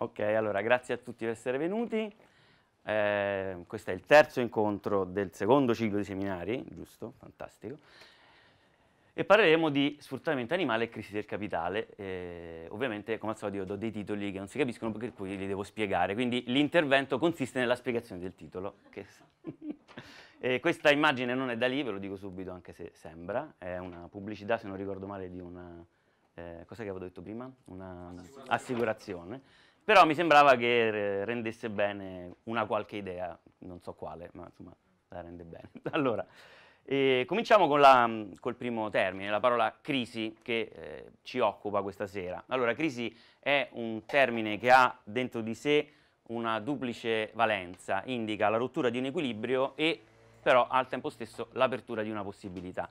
Ok, allora grazie a tutti per essere venuti. Eh, questo è il terzo incontro del secondo ciclo di seminari, giusto? Fantastico. E parleremo di sfruttamento animale e crisi del capitale. Eh, ovviamente, come al solito, io do dei titoli che non si capiscono, per cui li devo spiegare. Quindi l'intervento consiste nella spiegazione del titolo. eh, questa immagine non è da lì, ve lo dico subito, anche se sembra. È una pubblicità, se non ricordo male, di una... Eh, cosa che avevo detto prima? Una assicurazione però mi sembrava che eh, rendesse bene una qualche idea, non so quale, ma insomma la rende bene. Allora, eh, cominciamo la, mm, col primo termine, la parola crisi che eh, ci occupa questa sera. Allora, crisi è un termine che ha dentro di sé una duplice valenza, indica la rottura di un equilibrio e però al tempo stesso l'apertura di una possibilità.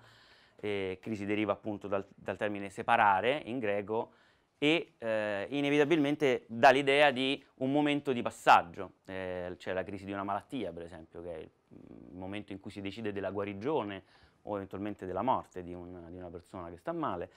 Eh, crisi deriva appunto dal, dal termine separare in greco, e eh, inevitabilmente dà l'idea di un momento di passaggio, eh, c'è la crisi di una malattia per esempio, che è il mm, momento in cui si decide della guarigione o eventualmente della morte di, un, di una persona che sta male.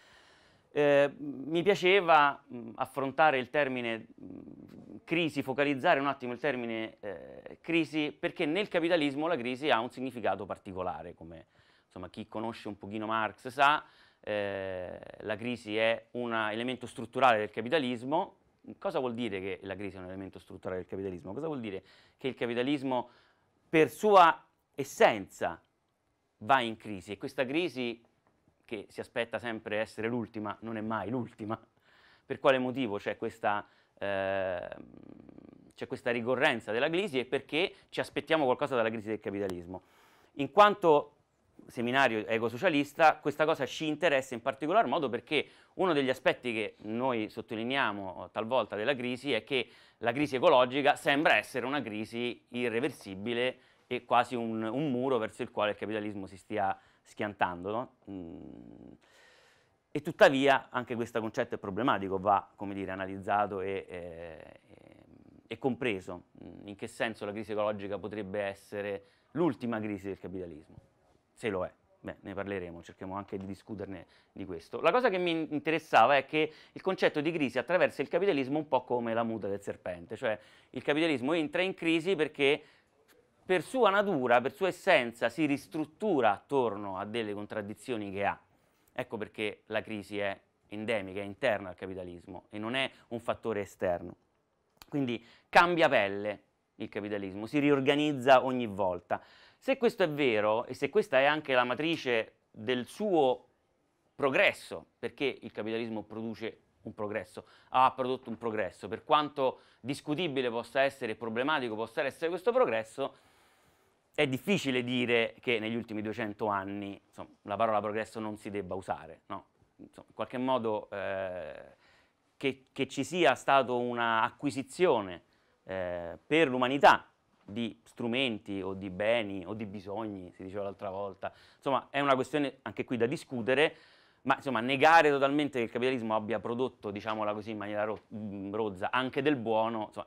Eh, mi piaceva mh, mm, affrontare il termine mh, mm, crisi, focalizzare un attimo il termine eh, crisi, perché nel capitalismo la crisi ha un significato particolare, come insomma, chi conosce un pochino Marx sa, eh, la crisi è un elemento strutturale del capitalismo. Cosa vuol dire che la crisi è un elemento strutturale del capitalismo? Cosa vuol dire che il capitalismo per sua essenza va in crisi e questa crisi che si aspetta sempre essere l'ultima, non è mai l'ultima. Per quale motivo c'è questa, eh, c'è questa ricorrenza della crisi e perché ci aspettiamo qualcosa dalla crisi del capitalismo? In quanto seminario ecosocialista, questa cosa ci interessa in particolar modo perché uno degli aspetti che noi sottolineiamo talvolta della crisi è che la crisi ecologica sembra essere una crisi irreversibile e quasi un, un muro verso il quale il capitalismo si stia schiantando. No? Mm. E tuttavia anche questo concetto è problematico, va dire, analizzato e, e, e compreso in che senso la crisi ecologica potrebbe essere l'ultima crisi del capitalismo se lo è. Beh, ne parleremo, cerchiamo anche di discuterne di questo. La cosa che mi interessava è che il concetto di crisi attraversa il capitalismo un po' come la muta del serpente, cioè il capitalismo entra in crisi perché per sua natura, per sua essenza, si ristruttura attorno a delle contraddizioni che ha. Ecco perché la crisi è endemica, è interna al capitalismo e non è un fattore esterno. Quindi cambia pelle il capitalismo, si riorganizza ogni volta. Se questo è vero e se questa è anche la matrice del suo progresso, perché il capitalismo produce un progresso, ha prodotto un progresso, per quanto discutibile possa essere, problematico possa essere questo progresso, è difficile dire che negli ultimi 200 anni insomma, la parola progresso non si debba usare, no? insomma, in qualche modo eh, che, che, ci sia stata un'acquisizione eh, per l'umanità di strumenti o di beni o di bisogni, si diceva l'altra volta. Insomma, è una questione anche qui da discutere, ma insomma, negare totalmente che il capitalismo abbia prodotto, diciamola così, in maniera ro- rozza, anche del buono, insomma,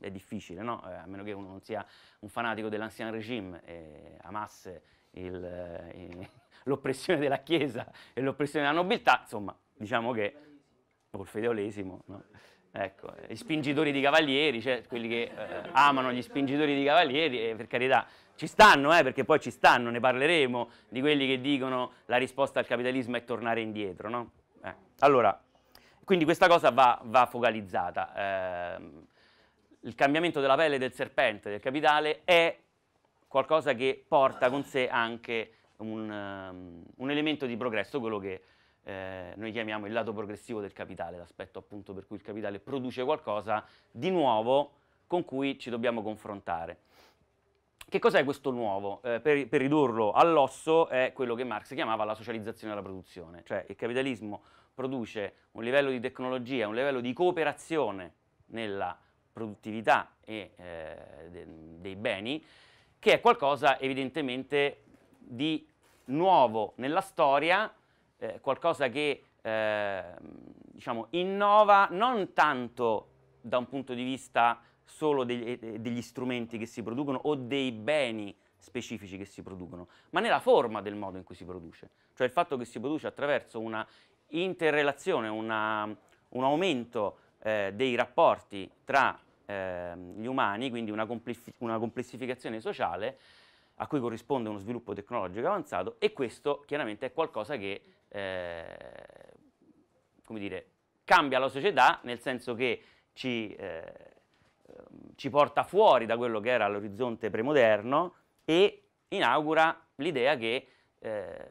è difficile, no? eh, a meno che uno non sia un fanatico dell'ancien regime e amasse il, eh, l'oppressione della Chiesa e l'oppressione della nobiltà, insomma, diciamo che... o il fedeolesimo, no? Ecco, i spingitori di cavalieri, cioè quelli che eh, amano gli spingitori di cavalieri, e eh, per carità ci stanno, eh, perché poi ci stanno, ne parleremo, di quelli che dicono la risposta al capitalismo è tornare indietro, no? eh. Allora, quindi questa cosa va, va focalizzata. Ehm, il cambiamento della pelle del serpente, del capitale, è qualcosa che porta con sé anche un, um, un elemento di progresso, quello che eh, noi chiamiamo il lato progressivo del capitale, l'aspetto appunto per cui il capitale produce qualcosa di nuovo con cui ci dobbiamo confrontare. Che cos'è questo nuovo? Eh, per, per, ridurlo all'osso è quello che Marx chiamava la socializzazione della produzione, cioè il capitalismo produce un livello di tecnologia, un livello di cooperazione nella produttività e, eh, de, dei beni, che è qualcosa evidentemente di nuovo nella storia, eh, qualcosa che eh, diciamo, innova non tanto da un punto di vista solo degli, eh, degli strumenti che si producono o dei beni specifici che si producono, ma nella forma del modo in cui si produce, cioè il fatto che si produce attraverso una interrelazione, una, un aumento eh, dei rapporti tra eh, gli umani, quindi una, una, complessificazione sociale a cui corrisponde uno sviluppo tecnologico avanzato e questo chiaramente è qualcosa che eh, come dire, cambia la società nel senso che ci, eh, ci porta fuori da quello che era l'orizzonte premoderno e inaugura l'idea che eh,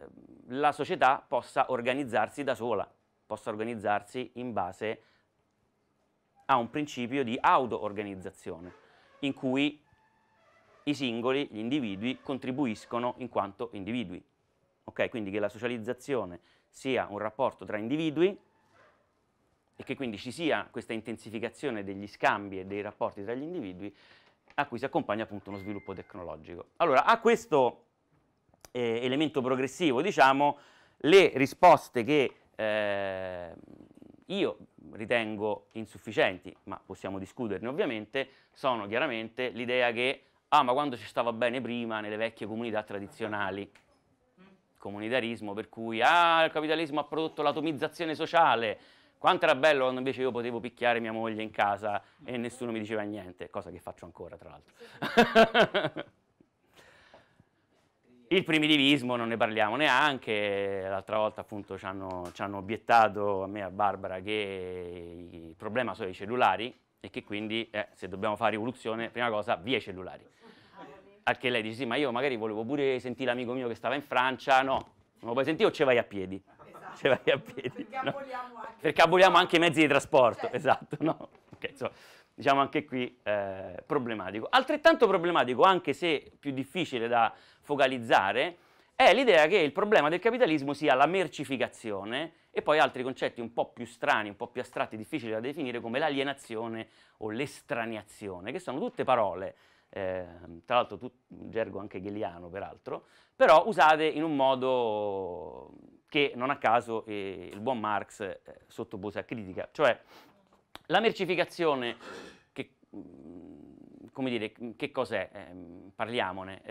la società possa organizzarsi da sola, possa organizzarsi in base a un principio di auto-organizzazione in cui i singoli, gli individui, contribuiscono in quanto individui. Okay, quindi che la socializzazione sia un rapporto tra individui e che quindi ci sia questa intensificazione degli scambi e dei rapporti tra gli individui a cui si accompagna appunto uno sviluppo tecnologico. Allora, a questo eh, elemento progressivo, diciamo, le risposte che eh, io ritengo insufficienti, ma possiamo discuterne ovviamente, sono chiaramente l'idea che, ah ma quando ci stava bene prima nelle vecchie comunità tradizionali, comunitarismo per cui ah, il capitalismo ha prodotto l'atomizzazione sociale. Quanto era bello quando invece io potevo picchiare mia moglie in casa e nessuno mi diceva niente, cosa che faccio ancora tra l'altro. il primitivismo non ne parliamo neanche, l'altra volta appunto ci hanno, ci hanno obiettato a me e a Barbara che il problema sono i cellulari e che quindi eh, se dobbiamo fare rivoluzione, prima cosa, via i cellulari. Al che lei dice, sì, ma io magari volevo pure sentire l'amico mio che stava in Francia, no, non lo puoi sentire o ce vai a piedi? Esatto. Ce vai a piedi. Perché, no? aboliamo, anche Perché aboliamo anche i mezzi di trasporto, certo. esatto, no? Okay, insomma, diciamo anche qui eh, problematico. Altrettanto problematico, anche se più difficile da focalizzare, è l'idea che il problema del capitalismo sia la mercificazione e poi altri concetti un po' più strani, un po' più astratti, difficili da definire come l'alienazione o l'estraniazione, che sono tutte parole eh, tra l'altro tut, gergo anche gheliano peraltro, però usate in un modo che non a caso eh, il buon Marx eh, sottopose a critica, cioè la mercificazione che, mm, come dire, che cos'è? Ehm, eh, parliamone.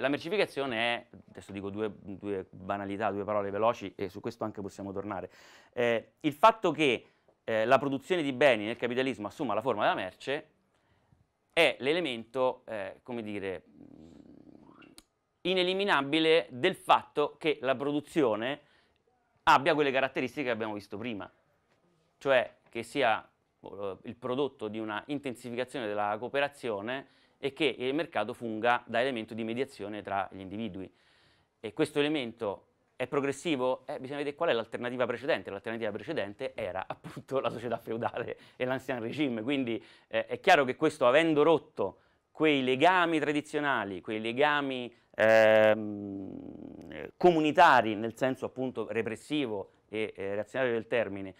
la mercificazione è, adesso dico due, due, banalità, due parole veloci e su questo anche possiamo tornare, eh, il fatto che eh, la produzione di beni nel capitalismo assuma la forma della merce è l'elemento, eh, come dire, ineliminabile del fatto che la produzione abbia quelle caratteristiche che abbiamo visto prima, cioè che sia boh, il prodotto di una intensificazione della cooperazione e che il mercato funga da elemento di mediazione tra gli individui. E questo elemento è progressivo? Eh, bisogna vedere qual è l'alternativa precedente. L'alternativa precedente era appunto la società feudale e l'anzian regime, quindi eh, è chiaro che questo avendo rotto quei legami tradizionali, quei legami ehm, comunitari nel senso appunto repressivo e eh, reazionario del termine,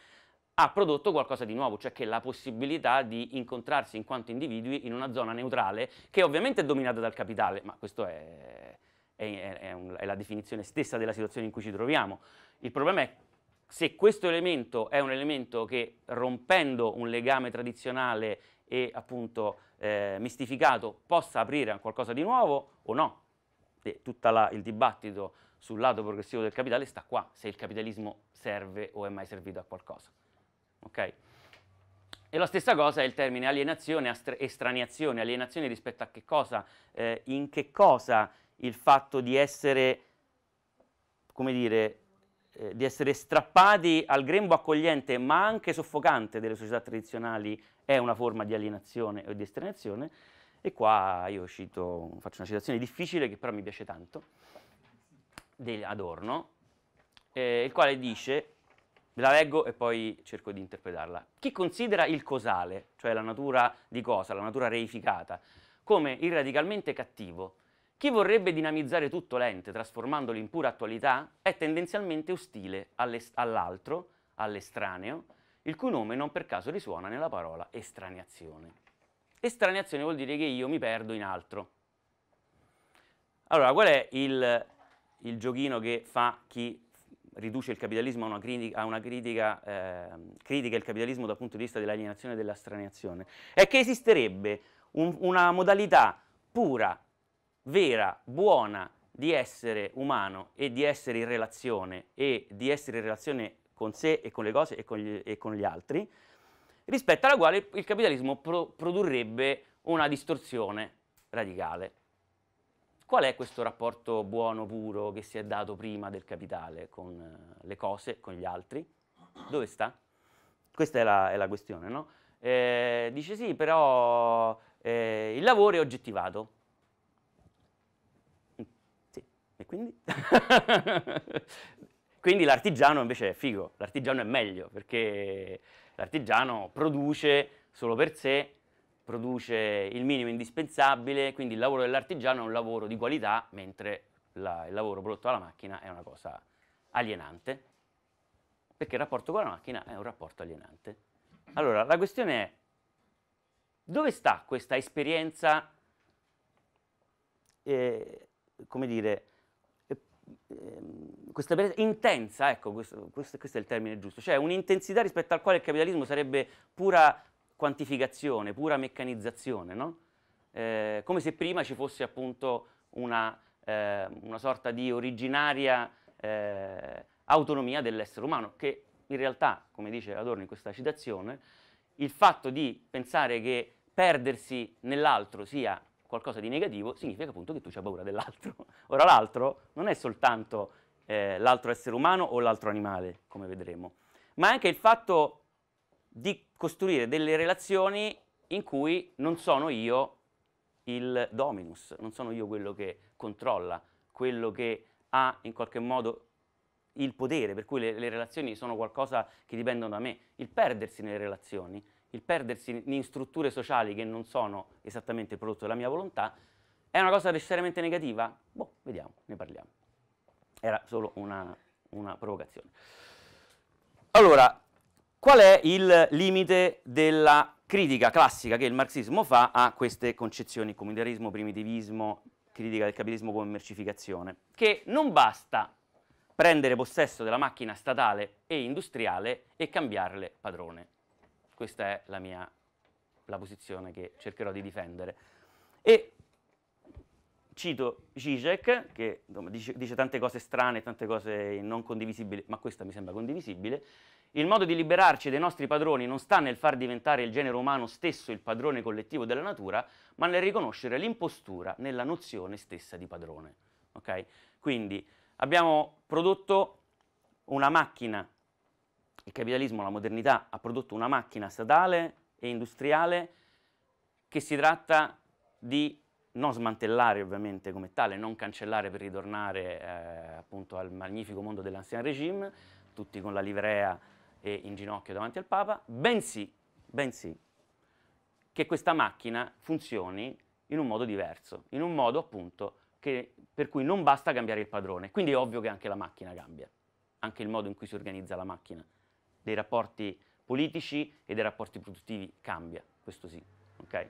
ha prodotto qualcosa di nuovo, cioè che la possibilità di incontrarsi in quanto individui in una zona neutrale che ovviamente è dominata dal capitale, ma questo è, è, è, un, è la definizione stessa della situazione in cui ci troviamo. Il problema è se questo elemento è un elemento che rompendo un legame tradizionale e appunto eh, mistificato possa aprire a qualcosa di nuovo o no. E tutto il dibattito sul lato progressivo del capitale sta qua, se il capitalismo serve o è mai servito a qualcosa. Okay? E la stessa cosa è il termine alienazione, estraniazione, alienazione rispetto a che cosa, eh, in che cosa il fatto di essere, come dire, eh, di essere strappati al grembo accogliente ma anche soffocante delle società tradizionali è una forma di alienazione o di estraneazione. E qua io cito, faccio una citazione difficile che però mi piace tanto, di Adorno, eh, il quale dice, ve la leggo e poi cerco di interpretarla, chi considera il cosale, cioè la natura di cosa, la natura reificata, come il radicalmente cattivo, chi vorrebbe dinamizzare tutto l'ente trasformandolo in pura attualità è tendenzialmente ostile all'altro, all'estraneo, il cui nome non per caso risuona nella parola estraneazione. Estraneazione vuol dire che io mi perdo in altro. Allora, qual è il, il giochino che fa chi riduce il capitalismo a una, critica, a una critica, eh, critica il capitalismo dal punto di vista dell'alienazione e dell'astraneazione? È che esisterebbe un, una modalità pura vera, buona di essere umano e di essere in relazione e di essere in relazione con sé e con le cose e con gli, e con gli altri, rispetto alla quale il capitalismo pro produrrebbe una distorsione radicale. Qual è questo rapporto buono puro che si è dato prima del capitale con eh, le cose, con gli altri? Dove sta? Questa è la, è la questione, no? Eh, dice sì, però eh, il lavoro è oggettivato. E quindi? quindi l'artigiano invece è figo, l'artigiano è meglio, perché l'artigiano produce solo per sé, produce il minimo indispensabile, quindi il lavoro dell'artigiano è un lavoro di qualità, mentre la, il lavoro prodotto dalla macchina è una cosa alienante, perché il rapporto con la macchina è un rapporto alienante. Allora, la questione è, dove sta questa esperienza, eh, come dire, Ehm, questa ebbrezza intensa, ecco, questo, questo, questo, è il termine giusto, cioè un'intensità rispetto al quale il capitalismo sarebbe pura quantificazione, pura meccanizzazione, no? eh, come se prima ci fosse appunto una, eh, una sorta di originaria eh, autonomia dell'essere umano, che in realtà, come dice Adorno in questa citazione, il fatto di pensare che perdersi nell'altro sia qualcosa di negativo, significa appunto che tu hai paura dell'altro. Ora l'altro non è soltanto eh, l'altro essere umano o l'altro animale, come vedremo, ma anche il fatto di costruire delle relazioni in cui non sono io il dominus, non sono io quello che controlla, quello che ha in qualche modo il potere, per cui le, le relazioni sono qualcosa che dipendono da me. Il perdersi nelle relazioni il perdersi in strutture sociali che non sono esattamente il prodotto della mia volontà, è una cosa necessariamente negativa? Boh, vediamo, ne parliamo. Era solo una, una provocazione. Allora, qual è il limite della critica classica che il marxismo fa a queste concezioni, comunitarismo, primitivismo, critica del capitalismo come mercificazione? Che non basta prendere possesso della macchina statale e industriale e cambiarle padrone. Questa è la mia la posizione che cercherò di difendere. E cito Zizek, che insomma, dice, dice, tante cose strane, tante cose non condivisibili, ma questa mi sembra condivisibile. Il modo di liberarci dai nostri padroni non sta nel far diventare il genere umano stesso il padrone collettivo della natura, ma nel riconoscere l'impostura nella nozione stessa di padrone. Okay? Quindi abbiamo prodotto una macchina il capitalismo, la modernità ha prodotto una macchina statale e industriale che si tratta di non smantellare ovviamente come tale, non cancellare per ritornare eh, appunto al magnifico mondo dell'ancien regime, tutti con la livrea e in ginocchio davanti al Papa, bensì, bensì che questa macchina funzioni in un modo diverso, in un modo appunto che, per cui non basta cambiare il padrone. Quindi è ovvio che anche la macchina cambia, anche il modo in cui si organizza la macchina dei rapporti politici e dei rapporti produttivi cambia, questo sì. Okay?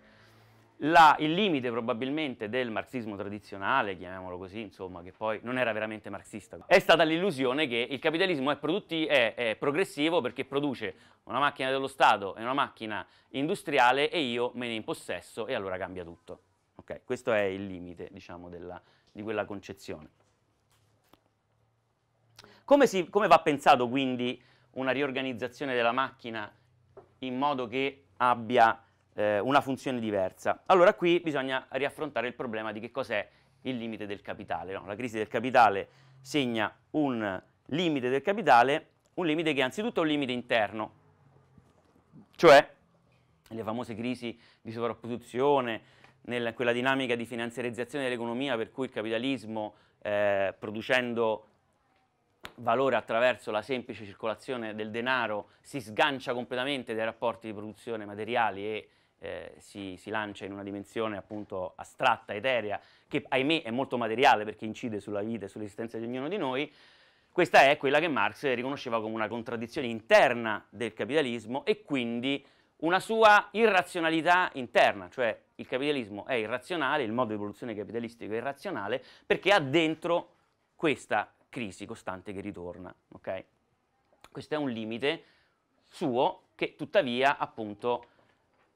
La, il limite probabilmente del marxismo tradizionale, chiamiamolo così, insomma, che poi non era veramente marxista, è stata l'illusione che il capitalismo è, è, è, progressivo perché produce una macchina dello Stato e una macchina industriale e io me ne impossesso e allora cambia tutto. Okay? Questo è il limite, diciamo, della, di quella concezione. Come, si, come va pensato quindi una riorganizzazione della macchina in modo che abbia eh, una funzione diversa. Allora qui bisogna riaffrontare il problema di che cos'è il limite del capitale. No? La crisi del capitale segna un limite del capitale, un limite che è anzitutto è un limite interno, cioè le famose crisi di sovrapposizione, nella, quella dinamica di finanziarizzazione dell'economia per cui il capitalismo eh, producendo valore attraverso la semplice circolazione del denaro si sgancia completamente dai rapporti di produzione materiali e eh, si, si, lancia in una dimensione appunto astratta, eterea, che ahimè è molto materiale perché incide sulla vita e sull'esistenza di ognuno di noi, questa è quella che Marx riconosceva come una contraddizione interna del capitalismo e quindi una sua irrazionalità interna, cioè il capitalismo è irrazionale, il modo di produzione capitalistico è irrazionale perché ha dentro questa crisi costante che ritorna. Okay? Questo è un limite suo che tuttavia appunto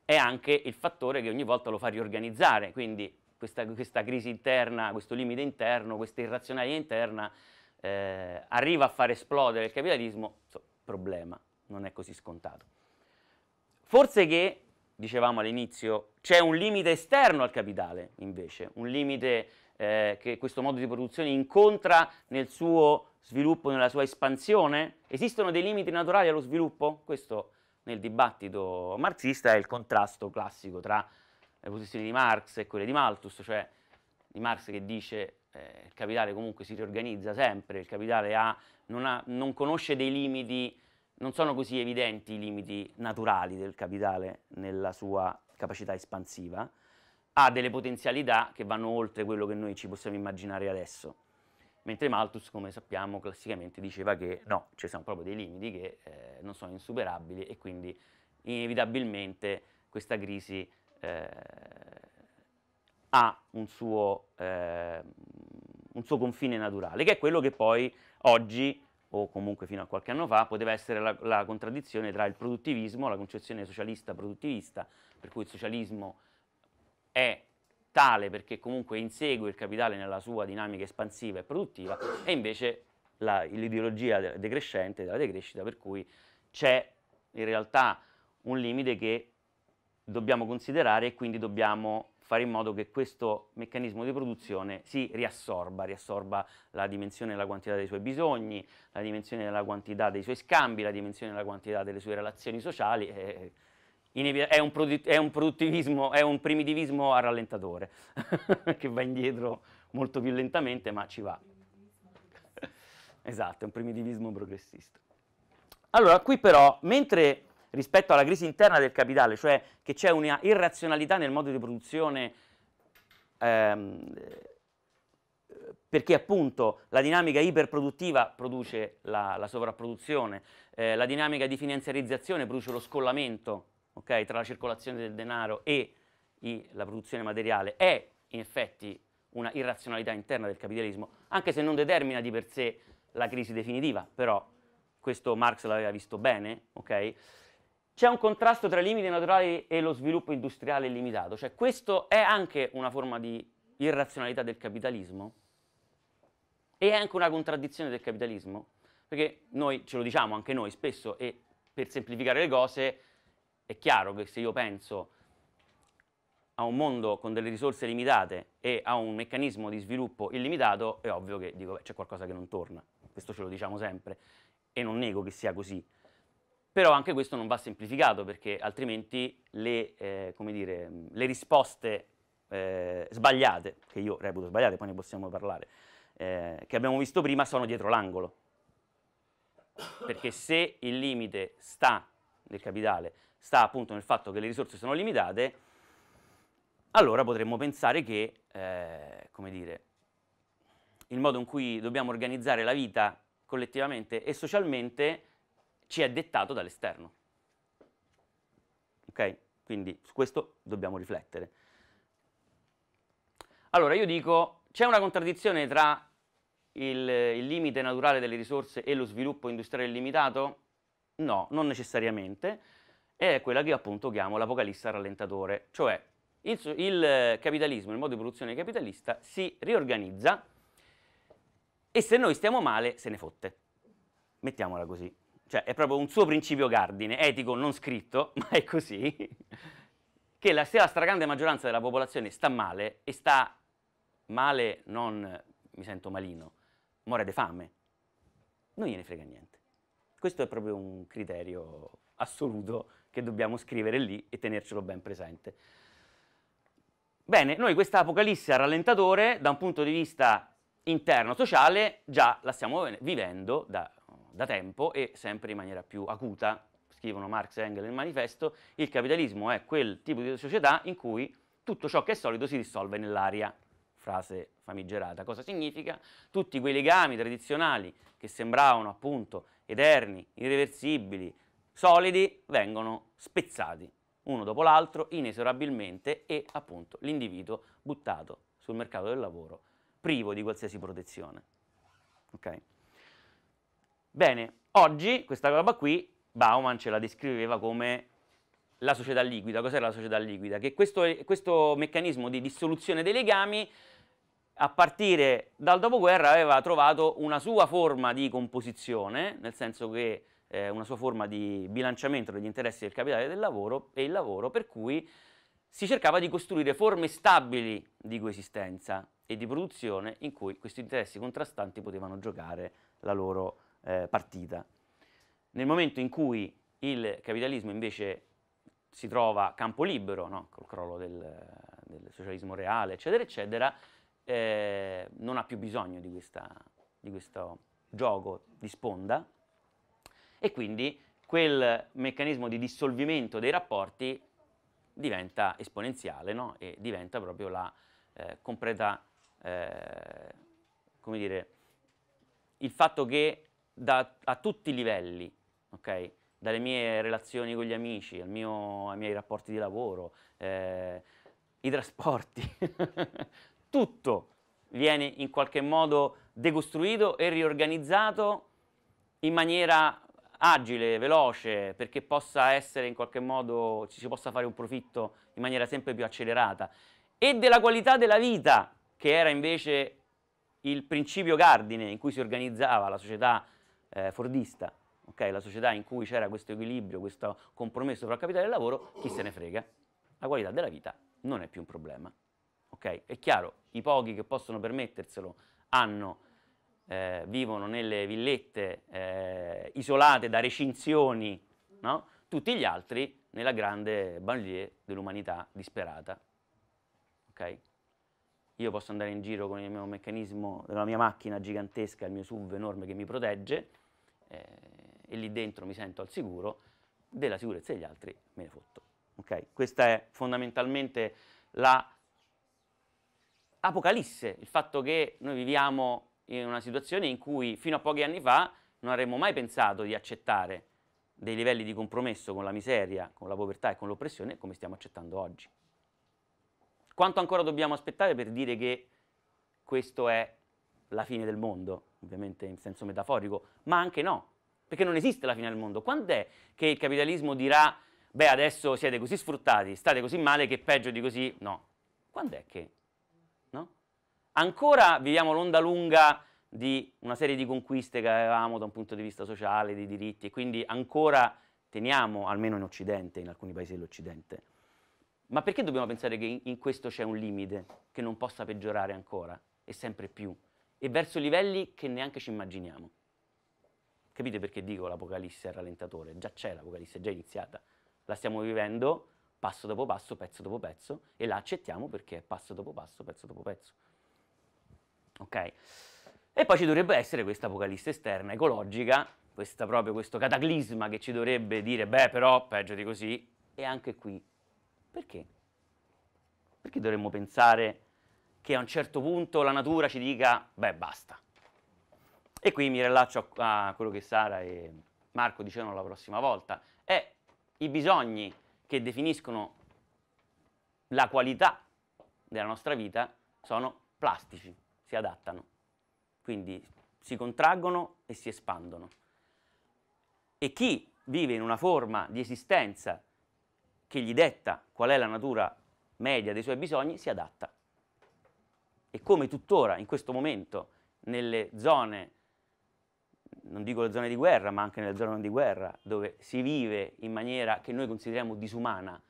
è anche il fattore che ogni volta lo fa riorganizzare, quindi questa, questa crisi interna, questo limite interno, questa irrazionalità interna eh, arriva a far esplodere il capitalismo, so, problema, non è così scontato. Forse che, dicevamo all'inizio, c'è un limite esterno al capitale, invece, un limite eh, che questo modo di produzione incontra nel suo sviluppo, nella sua espansione? Esistono dei limiti naturali allo sviluppo? Questo nel dibattito marxista è il contrasto classico tra le posizioni di Marx e quelle di Malthus, cioè di Marx che dice eh, il capitale comunque si riorganizza sempre, il capitale ha, non, ha, non, conosce dei limiti, non sono così evidenti i limiti naturali del capitale nella sua capacità espansiva, ha delle potenzialità che vanno oltre quello che noi ci possiamo immaginare adesso. Mentre Malthus, come sappiamo, classicamente diceva che no, ci sono proprio dei limiti che eh, non sono insuperabili e quindi inevitabilmente questa crisi eh, ha un suo, eh, un suo, confine naturale, che è quello che poi oggi, o comunque fino a qualche anno fa, poteva essere la, la contraddizione tra il produttivismo, la concezione socialista produttivista, per cui il socialismo è tale perché comunque insegue il capitale nella sua dinamica espansiva e produttiva e invece la, l'ideologia decrescente della decrescita per cui c'è in realtà un limite che dobbiamo considerare e quindi dobbiamo fare in modo che questo meccanismo di produzione si riassorba, riassorba la dimensione e la quantità dei suoi bisogni, la dimensione e la quantità dei suoi scambi, la dimensione e la quantità delle sue relazioni sociali. E, è un, è un, produttivismo, è un primitivismo a rallentatore, che va indietro molto più lentamente, ma ci va. esatto, è un primitivismo progressista. Allora, qui però, mentre rispetto alla crisi interna del capitale, cioè che c'è una irrazionalità nel modo di produzione, ehm, perché appunto la dinamica iperproduttiva produce la, la sovrapproduzione, eh, la dinamica di finanziarizzazione produce lo scollamento okay, tra la circolazione del denaro e i, la produzione materiale è in effetti una irrazionalità interna del capitalismo, anche se non determina di per sé la crisi definitiva, però questo Marx l'aveva visto bene, okay? C'è un contrasto tra i limiti naturali e lo sviluppo industriale illimitato, cioè questo è anche una forma di irrazionalità del capitalismo e è anche una contraddizione del capitalismo, perché noi ce lo diciamo anche noi spesso e per semplificare le cose è chiaro che se io penso a un mondo con delle risorse limitate e a un meccanismo di sviluppo illimitato, è ovvio che dico c'è qualcosa che non torna, questo ce lo diciamo sempre e non nego che sia così. Però anche questo non va semplificato perché altrimenti le, eh, dire, le risposte eh, sbagliate, che io reputo sbagliate, poi ne possiamo parlare, eh, che abbiamo visto prima sono dietro l'angolo. Perché se il limite sta nel capitale sta appunto nel fatto che le risorse sono limitate, allora potremmo pensare che, eh, come dire, il modo in cui dobbiamo organizzare la vita collettivamente e socialmente ci è dettato dall'esterno. Ok? Quindi su questo dobbiamo riflettere. Allora io dico, c'è una contraddizione tra il, il, limite naturale delle risorse e lo sviluppo industriale illimitato? No, non necessariamente è quella che appunto chiamo l'apocalisse rallentatore, cioè il, il eh, capitalismo, il modo di produzione capitalista si riorganizza e se noi stiamo male se ne fotte. Mettiamola così. Cioè è proprio un suo principio cardine, etico non scritto, ma è così, che la, se la stragrande maggioranza della popolazione sta male e sta male non mi sento malino, muore di fame, non gliene frega niente. Questo è proprio un criterio assoluto che dobbiamo scrivere lì e tenercelo ben presente. Bene, noi questa apocalisse a rallentatore da un punto di vista interno sociale già la stiamo vivendo da, da tempo e sempre in maniera più acuta, scrivono Marx e Engels nel manifesto, il capitalismo è quel tipo di società in cui tutto ciò che è solido si dissolve nell'aria, frase famigerata. Cosa significa? Tutti quei legami tradizionali che sembravano appunto eterni, irreversibili, solidi vengono spezzati uno dopo l'altro inesorabilmente e appunto l'individuo buttato sul mercato del lavoro privo di qualsiasi protezione. Ok? Bene, oggi questa roba qui Bauman ce la descriveva come la società liquida. Cos'era la società liquida? Che questo, questo meccanismo di dissoluzione dei legami a partire dal dopoguerra aveva trovato una sua forma di composizione, nel senso che eh, una sua forma di bilanciamento degli interessi del capitale e del lavoro e il lavoro, per cui si cercava di costruire forme stabili di coesistenza e di produzione in cui questi interessi contrastanti potevano giocare la loro eh, partita. Nel momento in cui il capitalismo invece si trova campo libero, no? col crollo del, del, socialismo reale, eccetera, eccetera, eh, non ha più bisogno di, questa, di questo gioco di sponda e quindi quel meccanismo di dissolvimento dei rapporti diventa esponenziale no? e diventa proprio la eh, completa, eh, come dire, il fatto che da, a tutti i livelli, okay, dalle mie relazioni con gli amici, mio, ai miei rapporti di lavoro, eh, i trasporti, tutto viene in qualche modo decostruito e riorganizzato in maniera agile, veloce, perché possa essere in qualche modo, ci si possa fare un profitto in maniera sempre più accelerata, e della qualità della vita, che era invece il principio cardine in cui si organizzava la società eh, fordista, okay? la società in cui c'era questo equilibrio, questo compromesso tra capitale e lavoro, chi se ne frega? La qualità della vita non è più un problema. Okay? È chiaro, i pochi che possono permetterselo hanno eh, vivono nelle villette eh, isolate da recinzioni, no? tutti gli altri nella grande banlieue dell'umanità disperata. Okay? Io posso andare in giro con il mio meccanismo la mia macchina gigantesca, il mio SUV enorme che mi protegge eh, e lì dentro mi sento al sicuro, della sicurezza degli altri me ne fotto. Okay? Questa è fondamentalmente la apocalisse, il fatto che noi viviamo in una situazione in cui fino a pochi anni fa non avremmo mai pensato di accettare dei livelli di compromesso con la miseria, con la povertà e con l'oppressione come stiamo accettando oggi. Quanto ancora dobbiamo aspettare per dire che questo è la fine del mondo, ovviamente in senso metaforico, ma anche no, perché non esiste la fine del mondo. Quando è che il capitalismo dirà, beh adesso siete così sfruttati, state così male che peggio di così? No. Quando è che ancora viviamo l'onda lunga di una serie di conquiste che avevamo da un punto di vista sociale, di diritti, e quindi ancora teniamo, almeno in Occidente, in alcuni paesi dell'Occidente. Ma perché dobbiamo pensare che in, in questo c'è un limite che non possa peggiorare ancora e sempre più e verso livelli che neanche ci immaginiamo? Capite perché dico l'Apocalisse è rallentatore? Già c'è l'Apocalisse, è già iniziata. La stiamo vivendo passo dopo passo, pezzo dopo pezzo e la accettiamo perché è passo dopo passo, pezzo dopo pezzo ok? E poi ci dovrebbe essere questa apocalisse esterna, ecologica, questa, proprio questo cataclisma che ci dovrebbe dire, beh però peggio di così, e anche qui. Perché? Perché dovremmo pensare che a un certo punto la natura ci dica, beh basta. E qui mi rilaccio a, a quello che Sara e Marco dicevano la prossima volta, è i bisogni che definiscono la qualità della nostra vita sono plastici si adattano, quindi si contraggono e si espandono. E chi vive in una forma di esistenza che gli detta qual è la natura media dei suoi bisogni si adatta. E come tuttora in questo momento nelle zone non dico le zone di guerra, ma anche nelle zone non di guerra, dove si vive in maniera che noi consideriamo disumana,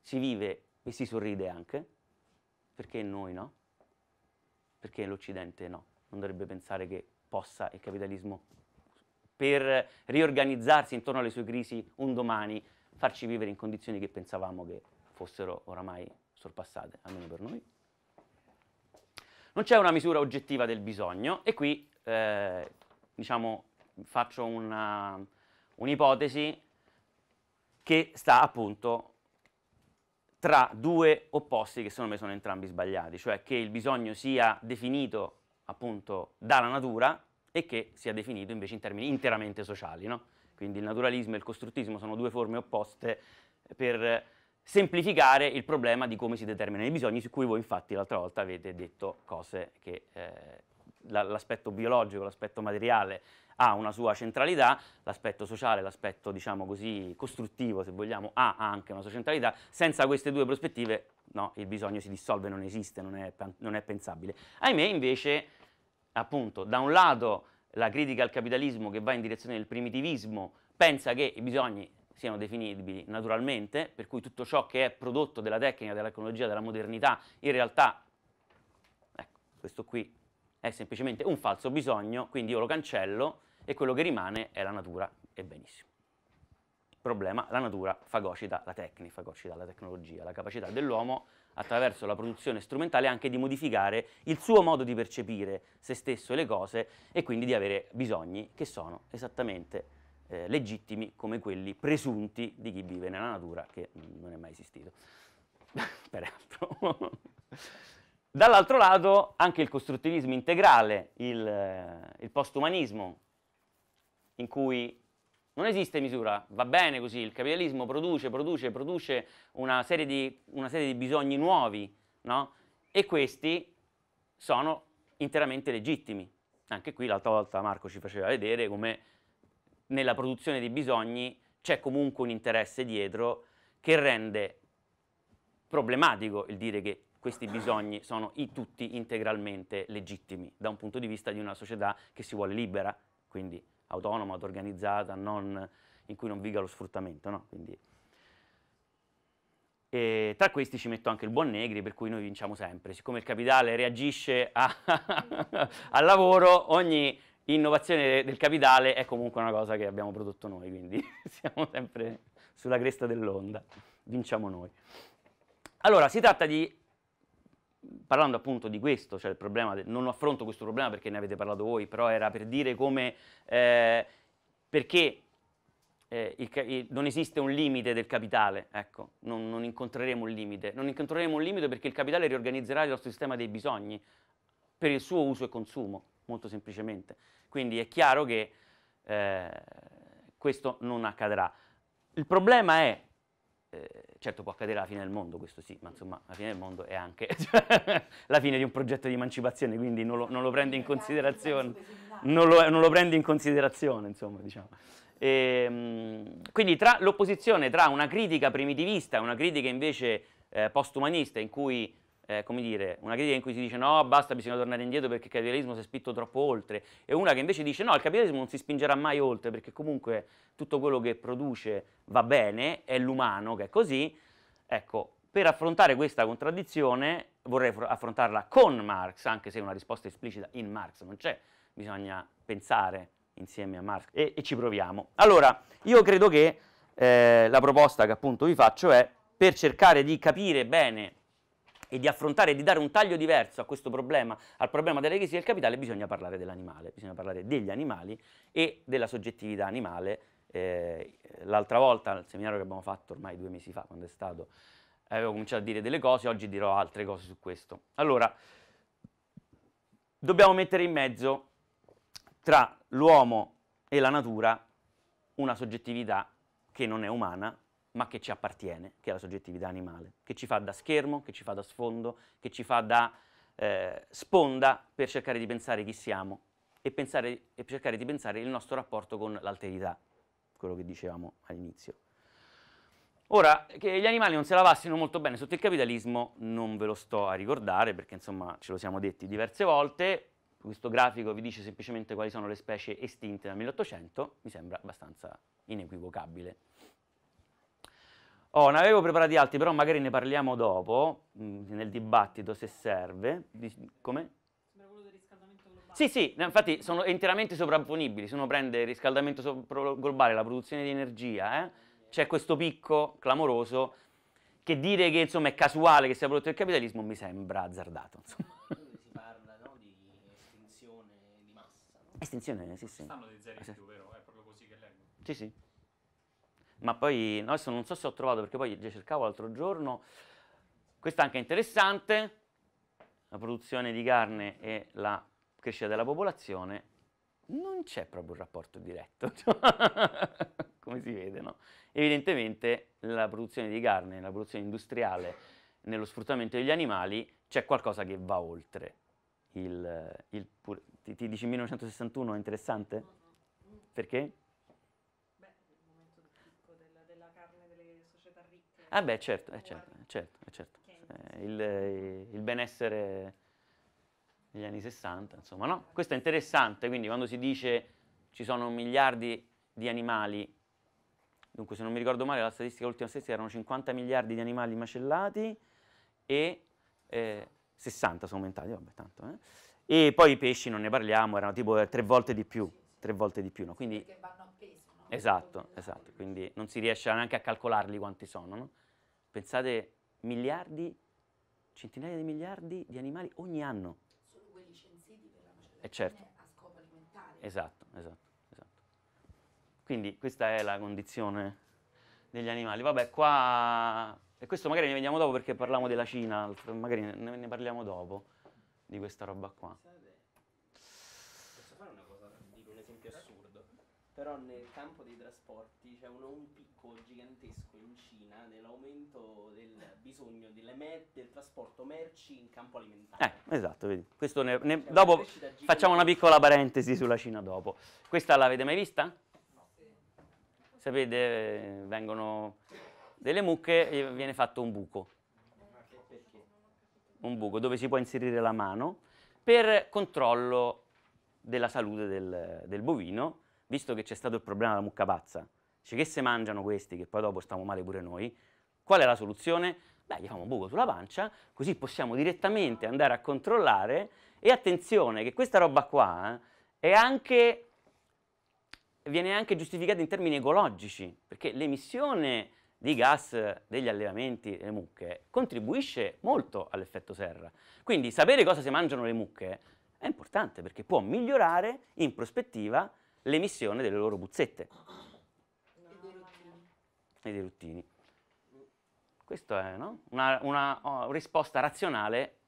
si vive e si sorride anche, perché noi no? perché l'Occidente no? Non dovrebbe pensare che possa il capitalismo, per riorganizzarsi intorno alle sue crisi un domani, farci vivere in condizioni che pensavamo che fossero oramai sorpassate, almeno per noi. Non c'è una misura oggettiva del bisogno e qui eh, diciamo, faccio un'ipotesi che sta appunto tra due opposti che secondo me sono entrambi sbagliati, cioè che il bisogno sia definito appunto dalla natura e che sia definito invece in termini interamente sociali. No? Quindi il naturalismo e il costruttismo sono due forme opposte per semplificare il problema di come si determinano i bisogni, su cui voi infatti l'altra volta avete detto cose che eh, l'aspetto biologico, l'aspetto materiale ha una sua centralità, l'aspetto sociale, l'aspetto diciamo così costruttivo se vogliamo, ha anche una sua centralità, senza queste due prospettive no, il bisogno si dissolve, non esiste, non è, non è pensabile. Ahimè invece appunto da un lato la critica al capitalismo che va in direzione del primitivismo pensa che i bisogni siano definibili naturalmente, per cui tutto ciò che è prodotto della tecnica, della tecnologia, della modernità, in realtà, ecco, questo qui è semplicemente un falso bisogno, quindi io lo cancello e quello che rimane è la natura, e benissimo. Problema, la natura fagocita la tecni, fagocita la tecnologia, la capacità dell'uomo attraverso la produzione strumentale anche di modificare il suo modo di percepire se stesso e le cose e quindi di avere bisogni che sono esattamente eh, legittimi come quelli presunti di chi vive nella natura che non è mai esistito, peraltro. Dall'altro lato anche il costruttivismo integrale, il, eh, il postumanismo, in cui non esiste misura, va bene così, il capitalismo produce, produce, produce una serie di, una serie di bisogni nuovi, no? E questi sono interamente legittimi. Anche qui l'altra volta Marco ci faceva vedere come nella produzione dei bisogni c'è comunque un interesse dietro che rende problematico il dire che questi bisogni sono tutti integralmente legittimi da un punto di vista di una società che si vuole libera, quindi autonoma, auto-organizzata, in cui non viga lo sfruttamento. No? E tra questi ci metto anche il buon Negri, per cui noi vinciamo sempre. Siccome il capitale reagisce al lavoro, ogni innovazione del capitale è comunque una cosa che abbiamo prodotto noi, quindi siamo sempre sulla cresta dell'onda, vinciamo noi. Allora, si tratta di parlando appunto di questo, cioè il problema, de- non affronto questo problema perché ne avete parlato voi, però era per dire come, eh, perché eh, il, il, non esiste un limite del capitale, ecco, non, non, incontreremo un limite, non incontreremo un limite perché il capitale riorganizzerà il nostro sistema dei bisogni per il suo uso e consumo, molto semplicemente. Quindi è chiaro che eh, questo non accadrà. Il problema è eh, certo può accadere la fine del mondo, questo sì, ma insomma la fine del mondo è anche la fine di un progetto di emancipazione, quindi non lo, non lo prendi in esatto, considerazione, non lo, non lo, prendi in considerazione, insomma, diciamo. E, ehm, quindi tra l'opposizione tra una critica primitivista e una critica invece eh, postumanista in cui eh, come dire, una critica in cui si dice no, basta, bisogna tornare indietro perché il capitalismo si è spinto troppo oltre, e una che invece dice no, il capitalismo non si spingerà mai oltre perché comunque tutto quello che produce va bene, è l'umano che è così. Ecco, per affrontare questa contraddizione vorrei affrontarla con Marx, anche se una risposta esplicita in Marx non c'è, bisogna pensare insieme a Marx e, e ci proviamo. Allora, io credo che eh, la proposta che appunto vi faccio è per cercare di capire bene e di affrontare e di dare un taglio diverso a questo problema, al problema delle crisi del capitale, bisogna parlare dell'animale, bisogna parlare degli animali e della soggettività animale. Eh, l'altra volta, al seminario che abbiamo fatto ormai due mesi fa, quando è stato, avevo cominciato a dire delle cose, oggi dirò altre cose su questo. Allora, dobbiamo mettere in mezzo tra l'uomo e la natura una soggettività che non è umana, ma che ci appartiene, che è la soggettività animale, che ci fa da schermo, che ci fa da sfondo, che ci fa da eh, sponda per cercare di pensare chi siamo e, pensare, e cercare di pensare il nostro rapporto con l'alterità, quello che dicevamo all'inizio. Ora, che gli animali non se lavassero molto bene sotto il capitalismo non ve lo sto a ricordare perché insomma ce lo siamo detti diverse volte, questo grafico vi dice semplicemente quali sono le specie estinte dal 1800, mi sembra abbastanza inequivocabile. Oh, ne avevo preparati altri, però magari ne parliamo dopo, mh, mm, nel dibattito se serve. come? Sembra quello del riscaldamento globale. Sì, sì, infatti sono interamente sovrapponibili. Se uno prende il riscaldamento globale, la produzione di energia, eh, c'è questo picco clamoroso che dire che insomma, è casuale che sia prodotto il capitalismo mi sembra azzardato. Insomma. Si parla no, di estinzione di massa. No? Estinzione, sì, sì. Stanno dei zeri ah, più, vero? È proprio così che leggo. Sì, sì ma poi no, adesso non so se ho trovato perché poi già cercavo l'altro giorno. Questa anche è interessante, la produzione di carne e la crescita della popolazione, non c'è proprio un rapporto diretto, come si vede, no? Evidentemente la produzione di carne, la produzione industriale, nello sfruttamento degli animali, c'è qualcosa che va oltre. Il, il ti, ti dici 1961 è interessante? Perché? Ah beh, certo, eh, certo, eh, certo, eh, certo. Eh, il, il, benessere degli anni 60, insomma, no? Questo è interessante, quindi quando si dice ci sono miliardi di animali, dunque se non mi ricordo male la statistica, l'ultima statistica erano 50 miliardi di animali macellati e eh, 60 sono aumentati, vabbè tanto, eh? E poi i pesci non ne parliamo, erano tipo tre volte di più, tre volte di più, no? Esatto, quindi... Esatto, esatto, quindi non si riesce neanche a calcolarli quanti sono, no? Pensate, miliardi, centinaia di miliardi di animali ogni anno. Solo quelli censiti per la macellazione eh certo. a scopo alimentare. Esatto, esatto, esatto. Quindi questa è la condizione degli animali. Vabbè, qua... E questo magari ne vediamo dopo perché parliamo della Cina, magari ne, ne parliamo dopo di questa roba qua. Posso fare una cosa, dico un esempio assurdo. Però nel campo dei trasporti c'è uno un piccolo blocco gigantesco in Cina dell'aumento del bisogno mer- del trasporto merci in campo alimentare. Eh, esatto, vedi. Ne, ne, cioè, dopo una facciamo una piccola parentesi sulla Cina dopo. Questa l'avete mai vista? No. Sapete, vengono delle mucche e viene fatto un buco. Un buco dove si può inserire la mano per controllo della salute del, del bovino, visto che c'è stato il problema della mucca pazza cioè che se mangiano questi che poi dopo stiamo male pure noi, qual è la soluzione? Beh, gli facciamo un buco sulla pancia, così possiamo direttamente andare a controllare e attenzione che questa roba qua eh, anche, viene anche giustificata in termini ecologici, perché l'emissione di gas degli allevamenti delle mucche contribuisce molto all'effetto serra. Quindi sapere cosa si mangiano le mucche è importante perché può migliorare in prospettiva l'emissione delle loro puzzette e dei ruttini. Questa è no? una, una oh, risposta razionale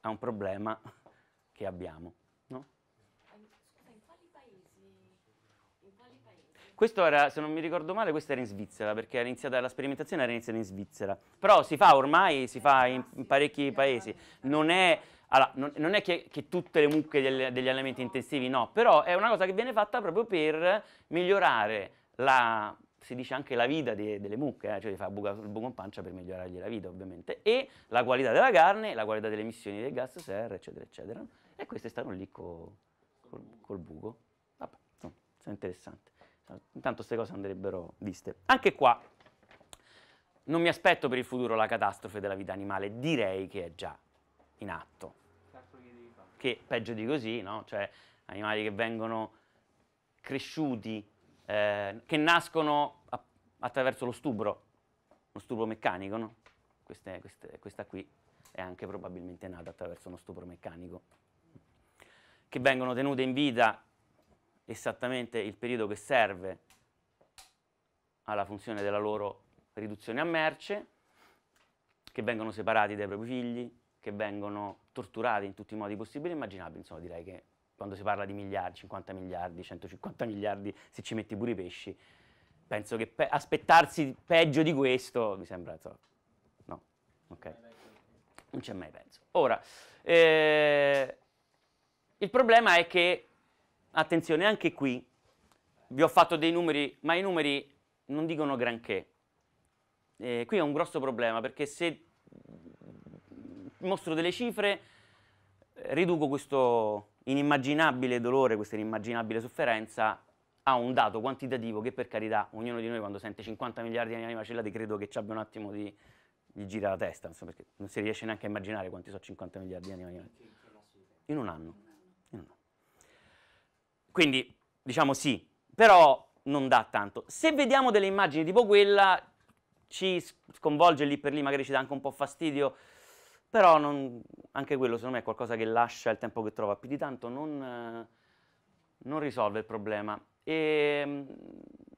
a un problema che abbiamo. No? Scusa, in quali paesi? In quali paesi? Questo era, se non mi ricordo male, questo era in Svizzera, perché era iniziata, la sperimentazione era iniziata in Svizzera. Però si fa ormai, si fa in, in parecchi paesi. Non è, allora, non, non è che, che, tutte le mucche degli, degli allenamenti intensivi, no, però è una cosa che viene fatta proprio per migliorare la, si dice anche la vita di, delle mucche, eh, cioè di fare buca, il buco in pancia per migliorargli la vita ovviamente, e la qualità della carne, la qualità delle emissioni del gas serra, eccetera, eccetera. E queste stanno lì co, col, col, buco. Vabbè, sono interessanti. Intanto queste cose andrebbero viste. Anche qua non mi aspetto per il futuro la catastrofe della vita animale, direi che è già in atto. Che peggio di così, no? Cioè animali che vengono cresciuti eh, che nascono a, attraverso lo stupro, lo stupro meccanico, no? queste, queste, questa qui è anche probabilmente nata attraverso uno stupro meccanico, che vengono tenute in vita esattamente il periodo che serve alla funzione della loro riduzione a merce, che vengono separati dai propri figli, che vengono torturati in tutti i modi possibili e immaginabili, insomma direi che quando si parla di miliardi, 50 miliardi, 150 miliardi, se ci metti pure i pesci, penso che pe aspettarsi peggio di questo mi sembra, so, no, ok, non c'è mai penso. Ora, eh, il problema è che, attenzione, anche qui vi ho fatto dei numeri, ma i numeri non dicono granché. Eh, qui è un grosso problema perché se mostro delle cifre riduco questo inimmaginabile dolore, questa inimmaginabile sofferenza ha un dato quantitativo che per carità ognuno di noi quando sente 50 miliardi di anni macellati credo che ci abbia un attimo di... gli gira la testa, insomma, perché non si riesce neanche a immaginare quanti sono 50 miliardi di anni macellati. In un anno. In un anno. Quindi diciamo sì, però non dà tanto. Se vediamo delle immagini tipo quella ci sconvolge lì per lì, magari ci dà anche un po' fastidio, però non, anche quello secondo me è qualcosa che lascia il tempo che trova, più di tanto non, eh, non risolve il problema. E ehm,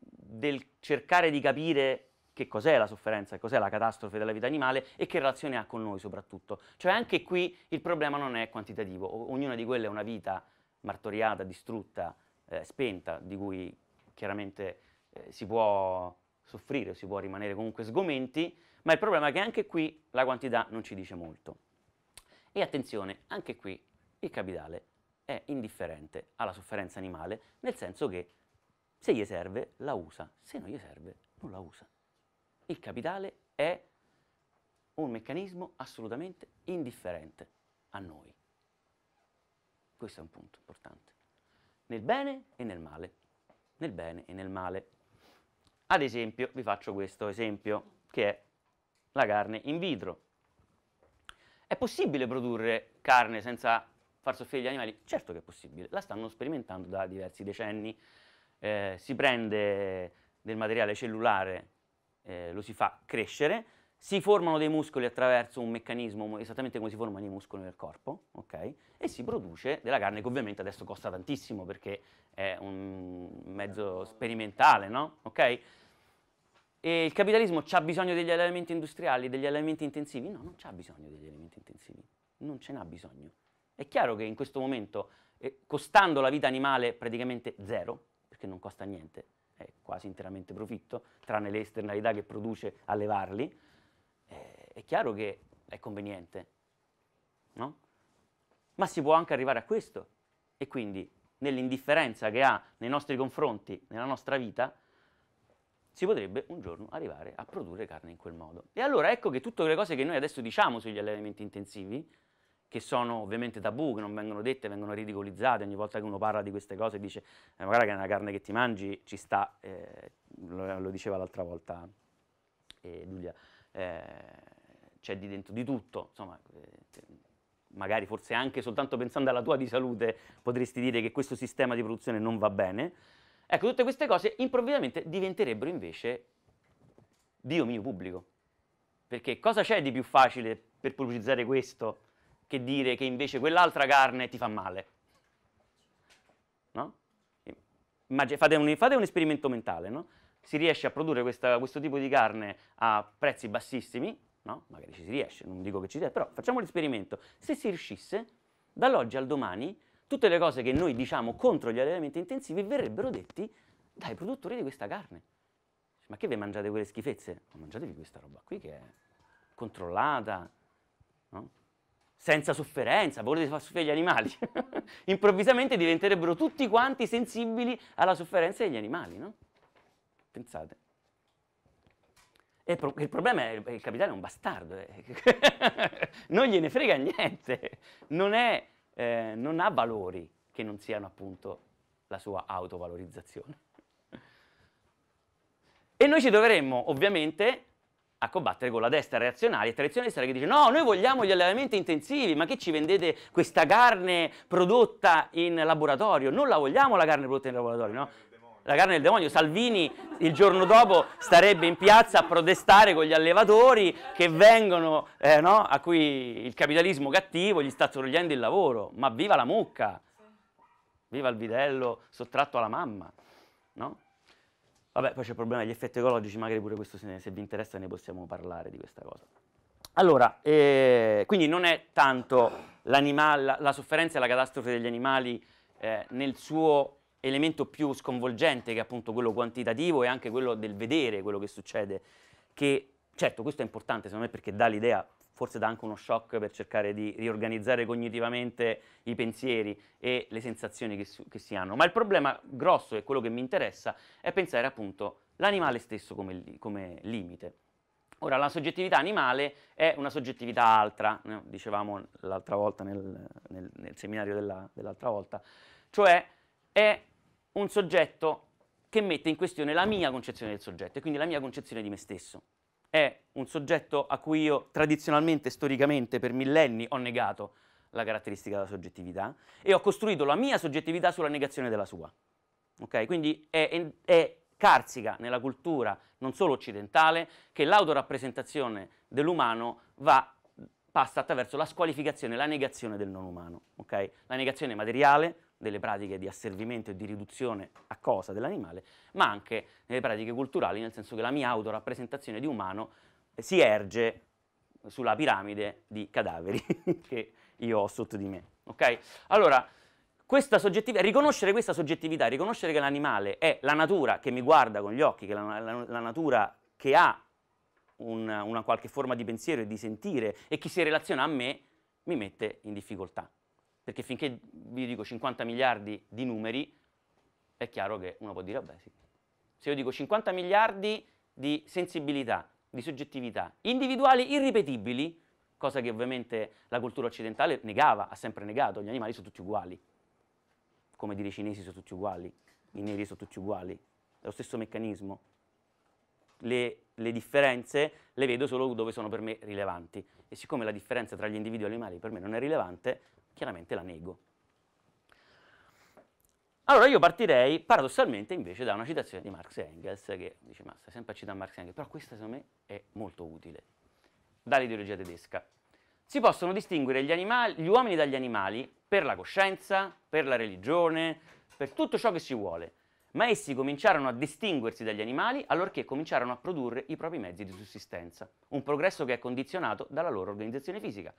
del cercare di capire che cos'è la sofferenza, che cos'è la catastrofe della vita animale e che relazione ha con noi soprattutto. Cioè anche qui il problema non è quantitativo, ognuna di quelle è una vita martoriata, distrutta, eh, spenta, di cui chiaramente eh, si può soffrire, si può rimanere comunque sgomenti, ma il problema è che anche qui la quantità non ci dice molto. E attenzione, anche qui il capitale è indifferente alla sofferenza animale, nel senso che se gli serve la usa, se non gli serve non la usa. Il capitale è un meccanismo assolutamente indifferente a noi. Questo è un punto importante. Nel bene e nel male. Nel bene e nel male. Ad esempio, vi faccio questo esempio che è la carne in vitro. È possibile produrre carne senza far soffrire gli animali? Certo che è possibile, la stanno sperimentando da diversi decenni. Eh, si prende del materiale cellulare, eh, lo si fa crescere, si formano dei muscoli attraverso un meccanismo esattamente come si formano i muscoli nel corpo, ok? E si produce della carne che ovviamente adesso costa tantissimo perché è un mezzo sperimentale, no? Ok? E il capitalismo ha bisogno degli elementi industriali, degli elementi intensivi? No, non c'ha bisogno degli elementi intensivi, non ce n'ha bisogno. È chiaro che in questo momento, eh, costando la vita animale praticamente zero, perché non costa niente, è quasi interamente profitto, tranne le esternalità che produce allevarli, eh, è chiaro che è conveniente, no? Ma si può anche arrivare a questo, e quindi nell'indifferenza che ha nei nostri confronti, nella nostra vita, si potrebbe un giorno arrivare a produrre carne in quel modo. E allora ecco che tutte le cose che noi adesso diciamo sugli allevamenti intensivi, che sono ovviamente tabù, che non vengono dette, vengono ridicolizzate, ogni volta che uno parla di queste cose dice eh, magari che è una carne che ti mangi ci sta, eh, lo, lo, diceva l'altra volta eh, Giulia, eh, c'è di dentro di tutto, insomma, eh, magari forse anche soltanto pensando alla tua di salute potresti dire che questo sistema di produzione non va bene, Ecco, tutte queste cose improvvisamente diventerebbero invece Dio mio pubblico. Perché cosa c'è di più facile per pubblicizzare questo che dire che invece quell'altra carne ti fa male? No? Fate un, fate un, esperimento mentale, no? Si riesce a produrre questa, questo tipo di carne a prezzi bassissimi, no? Magari ci si riesce, non dico che ci sia, però facciamo l'esperimento. Se si riuscisse, dall'oggi al domani Tutte le cose che noi diciamo contro gli allevamenti intensivi verrebbero detti dai produttori di questa carne. Ma che vi mangiate quelle schifezze? mangiatevi questa roba qui che è controllata, no? senza sofferenza, volete far soffrire gli animali. Improvvisamente diventerebbero tutti quanti sensibili alla sofferenza degli animali, no? Pensate. Pro il problema è che il capitale è un bastardo, eh. non gliene frega niente, non è eh, non ha valori che non siano appunto la sua autovalorizzazione. E noi ci troveremmo ovviamente a combattere con la destra reazionaria e tradizionalista che dice no, noi vogliamo gli allevamenti intensivi, ma che ci vendete questa carne prodotta in laboratorio? Non la vogliamo la carne prodotta in laboratorio, no? la carne del demonio. Salvini il giorno dopo starebbe in piazza a protestare con gli allevatori che vengono, eh, no? a cui il capitalismo cattivo gli sta togliendo il lavoro. Ma viva la mucca! Viva il vitello sottratto alla mamma, no? Vabbè, poi c'è il problema degli effetti ecologici, magari pure questo se, ne, se vi interessa ne possiamo parlare di questa cosa. Allora, eh, quindi non è tanto la, la, sofferenza e la catastrofe degli animali eh, nel suo elemento più sconvolgente che è appunto quello quantitativo e anche quello del vedere quello che succede, che certo questo è importante secondo me perché dà l'idea, forse dà anche uno shock per cercare di riorganizzare cognitivamente i pensieri e le sensazioni che, su, che si hanno, ma il problema grosso e quello che mi interessa è pensare appunto l'animale stesso come, come limite. Ora, la soggettività animale è una soggettività altra, no? dicevamo l'altra volta nel, nel, nel seminario della, dell'altra volta, cioè è un soggetto che mette in questione la mia concezione del soggetto e quindi la mia concezione di me stesso. È un soggetto a cui io tradizionalmente, storicamente, per millenni ho negato la caratteristica della soggettività e ho costruito la mia soggettività sulla negazione della sua. Okay? Quindi è, è carsica nella cultura non solo occidentale che l'autorappresentazione dell'umano va, passa attraverso la squalificazione, la negazione del non umano. Okay? La negazione materiale, delle pratiche di asservimento e di riduzione a cosa dell'animale, ma anche nelle pratiche culturali, nel senso che la mia autorappresentazione di umano eh, si erge sulla piramide di cadaveri che io ho sotto di me. Okay? Allora, questa riconoscere questa soggettività, riconoscere che l'animale è la natura che mi guarda con gli occhi, che è la, la, la natura che ha un, una qualche forma di pensiero e di sentire e chi si relaziona a me mi mette in difficoltà. Perché finché vi dico 50 miliardi di numeri, è chiaro che uno può dire, vabbè sì. Se io dico 50 miliardi di sensibilità, di soggettività, individuali irripetibili, cosa che ovviamente la cultura occidentale negava, ha sempre negato, gli animali sono tutti uguali, come dire i cinesi sono tutti uguali, i neri sono tutti uguali, è lo stesso meccanismo le, le differenze le vedo solo dove sono per me rilevanti. E siccome la differenza tra gli individui e gli animali per me non è rilevante, chiaramente la nego. Allora io partirei paradossalmente invece da una citazione di Marx e Engels, che dice ma stai sempre a citare Marx e Engels, però questa secondo me è molto utile, dall'ideologia tedesca. Si possono distinguere gli, animali, gli uomini dagli animali per la coscienza, per la religione, per tutto ciò che si vuole ma essi cominciarono a distinguersi dagli animali allorché cominciarono a produrre i propri mezzi di sussistenza, un progresso che è condizionato dalla loro organizzazione fisica.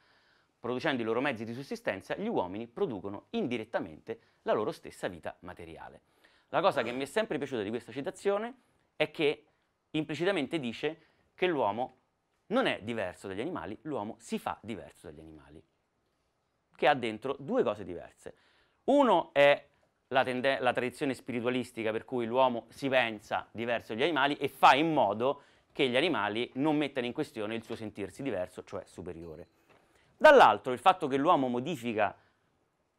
Producendo i loro mezzi di sussistenza, gli uomini producono indirettamente la loro stessa vita materiale. La cosa che mi è sempre piaciuta di questa citazione è che implicitamente dice che l'uomo non è diverso dagli animali, l'uomo si fa diverso dagli animali, che ha dentro due cose diverse. Uno è la, tende- la tradizione spiritualistica per cui l'uomo si pensa diverso dagli animali e fa in modo che gli animali non mettano in questione il suo sentirsi diverso, cioè superiore. Dall'altro il fatto che l'uomo modifica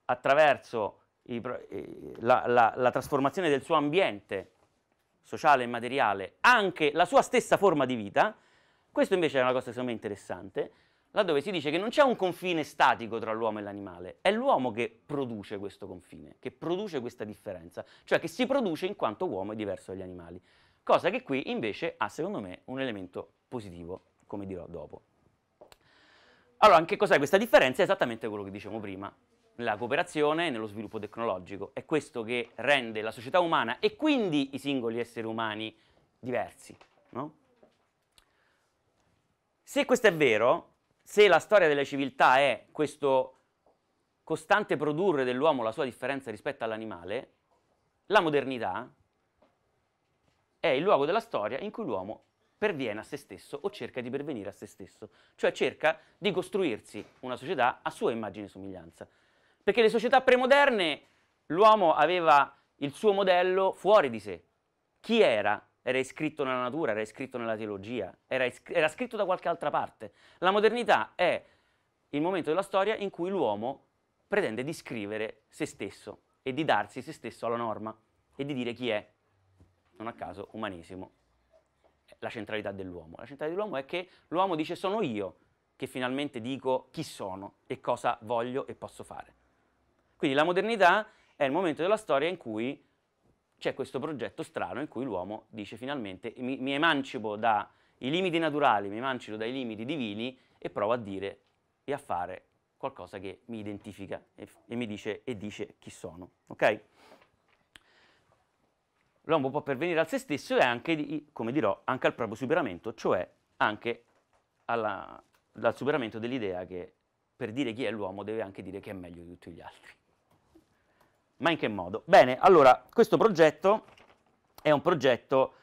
attraverso i, eh, la, la, la trasformazione del suo ambiente sociale e materiale anche la sua stessa forma di vita, questo invece è una cosa estremamente interessante, laddove si dice che non c'è un confine statico tra l'uomo e l'animale, è l'uomo che produce questo confine, che produce questa differenza, cioè che si produce in quanto uomo è diverso dagli animali, cosa che qui invece ha secondo me un elemento positivo, come dirò dopo. Allora, che cos'è questa differenza? È esattamente quello che dicevamo prima, nella cooperazione e nello sviluppo tecnologico, è questo che rende la società umana e quindi i singoli esseri umani diversi, no? Se questo è vero, se la storia delle civiltà è questo costante produrre dell'uomo la sua differenza rispetto all'animale, la modernità è il luogo della storia in cui l'uomo perviene a se stesso o cerca di pervenire a se stesso, cioè cerca di costruirsi una società a sua immagine e somiglianza. Perché le società premoderne l'uomo aveva il suo modello fuori di sé. Chi era? era iscritto nella natura, era iscritto nella teologia, era, iscr- era scritto da qualche altra parte. La modernità è il momento della storia in cui l'uomo pretende di scrivere se stesso e di darsi se stesso alla norma e di dire chi è. Non a caso, umanesimo. La centralità dell'uomo. La centralità dell'uomo è che l'uomo dice sono io che finalmente dico chi sono e cosa voglio e posso fare. Quindi la modernità è il momento della storia in cui c'è questo progetto strano in cui l'uomo dice finalmente mi, mi emancipo dai limiti naturali, mi emancipo dai limiti divini e provo a dire e a fare qualcosa che mi identifica e, e mi dice e dice chi sono. Ok? L'uomo può pervenire a se stesso e anche, come dirò, anche al proprio superamento, cioè anche alla, al superamento dell'idea che per dire chi è l'uomo deve anche dire che è meglio di tutti gli altri. Ma in che modo? Bene, allora, questo progetto è un progetto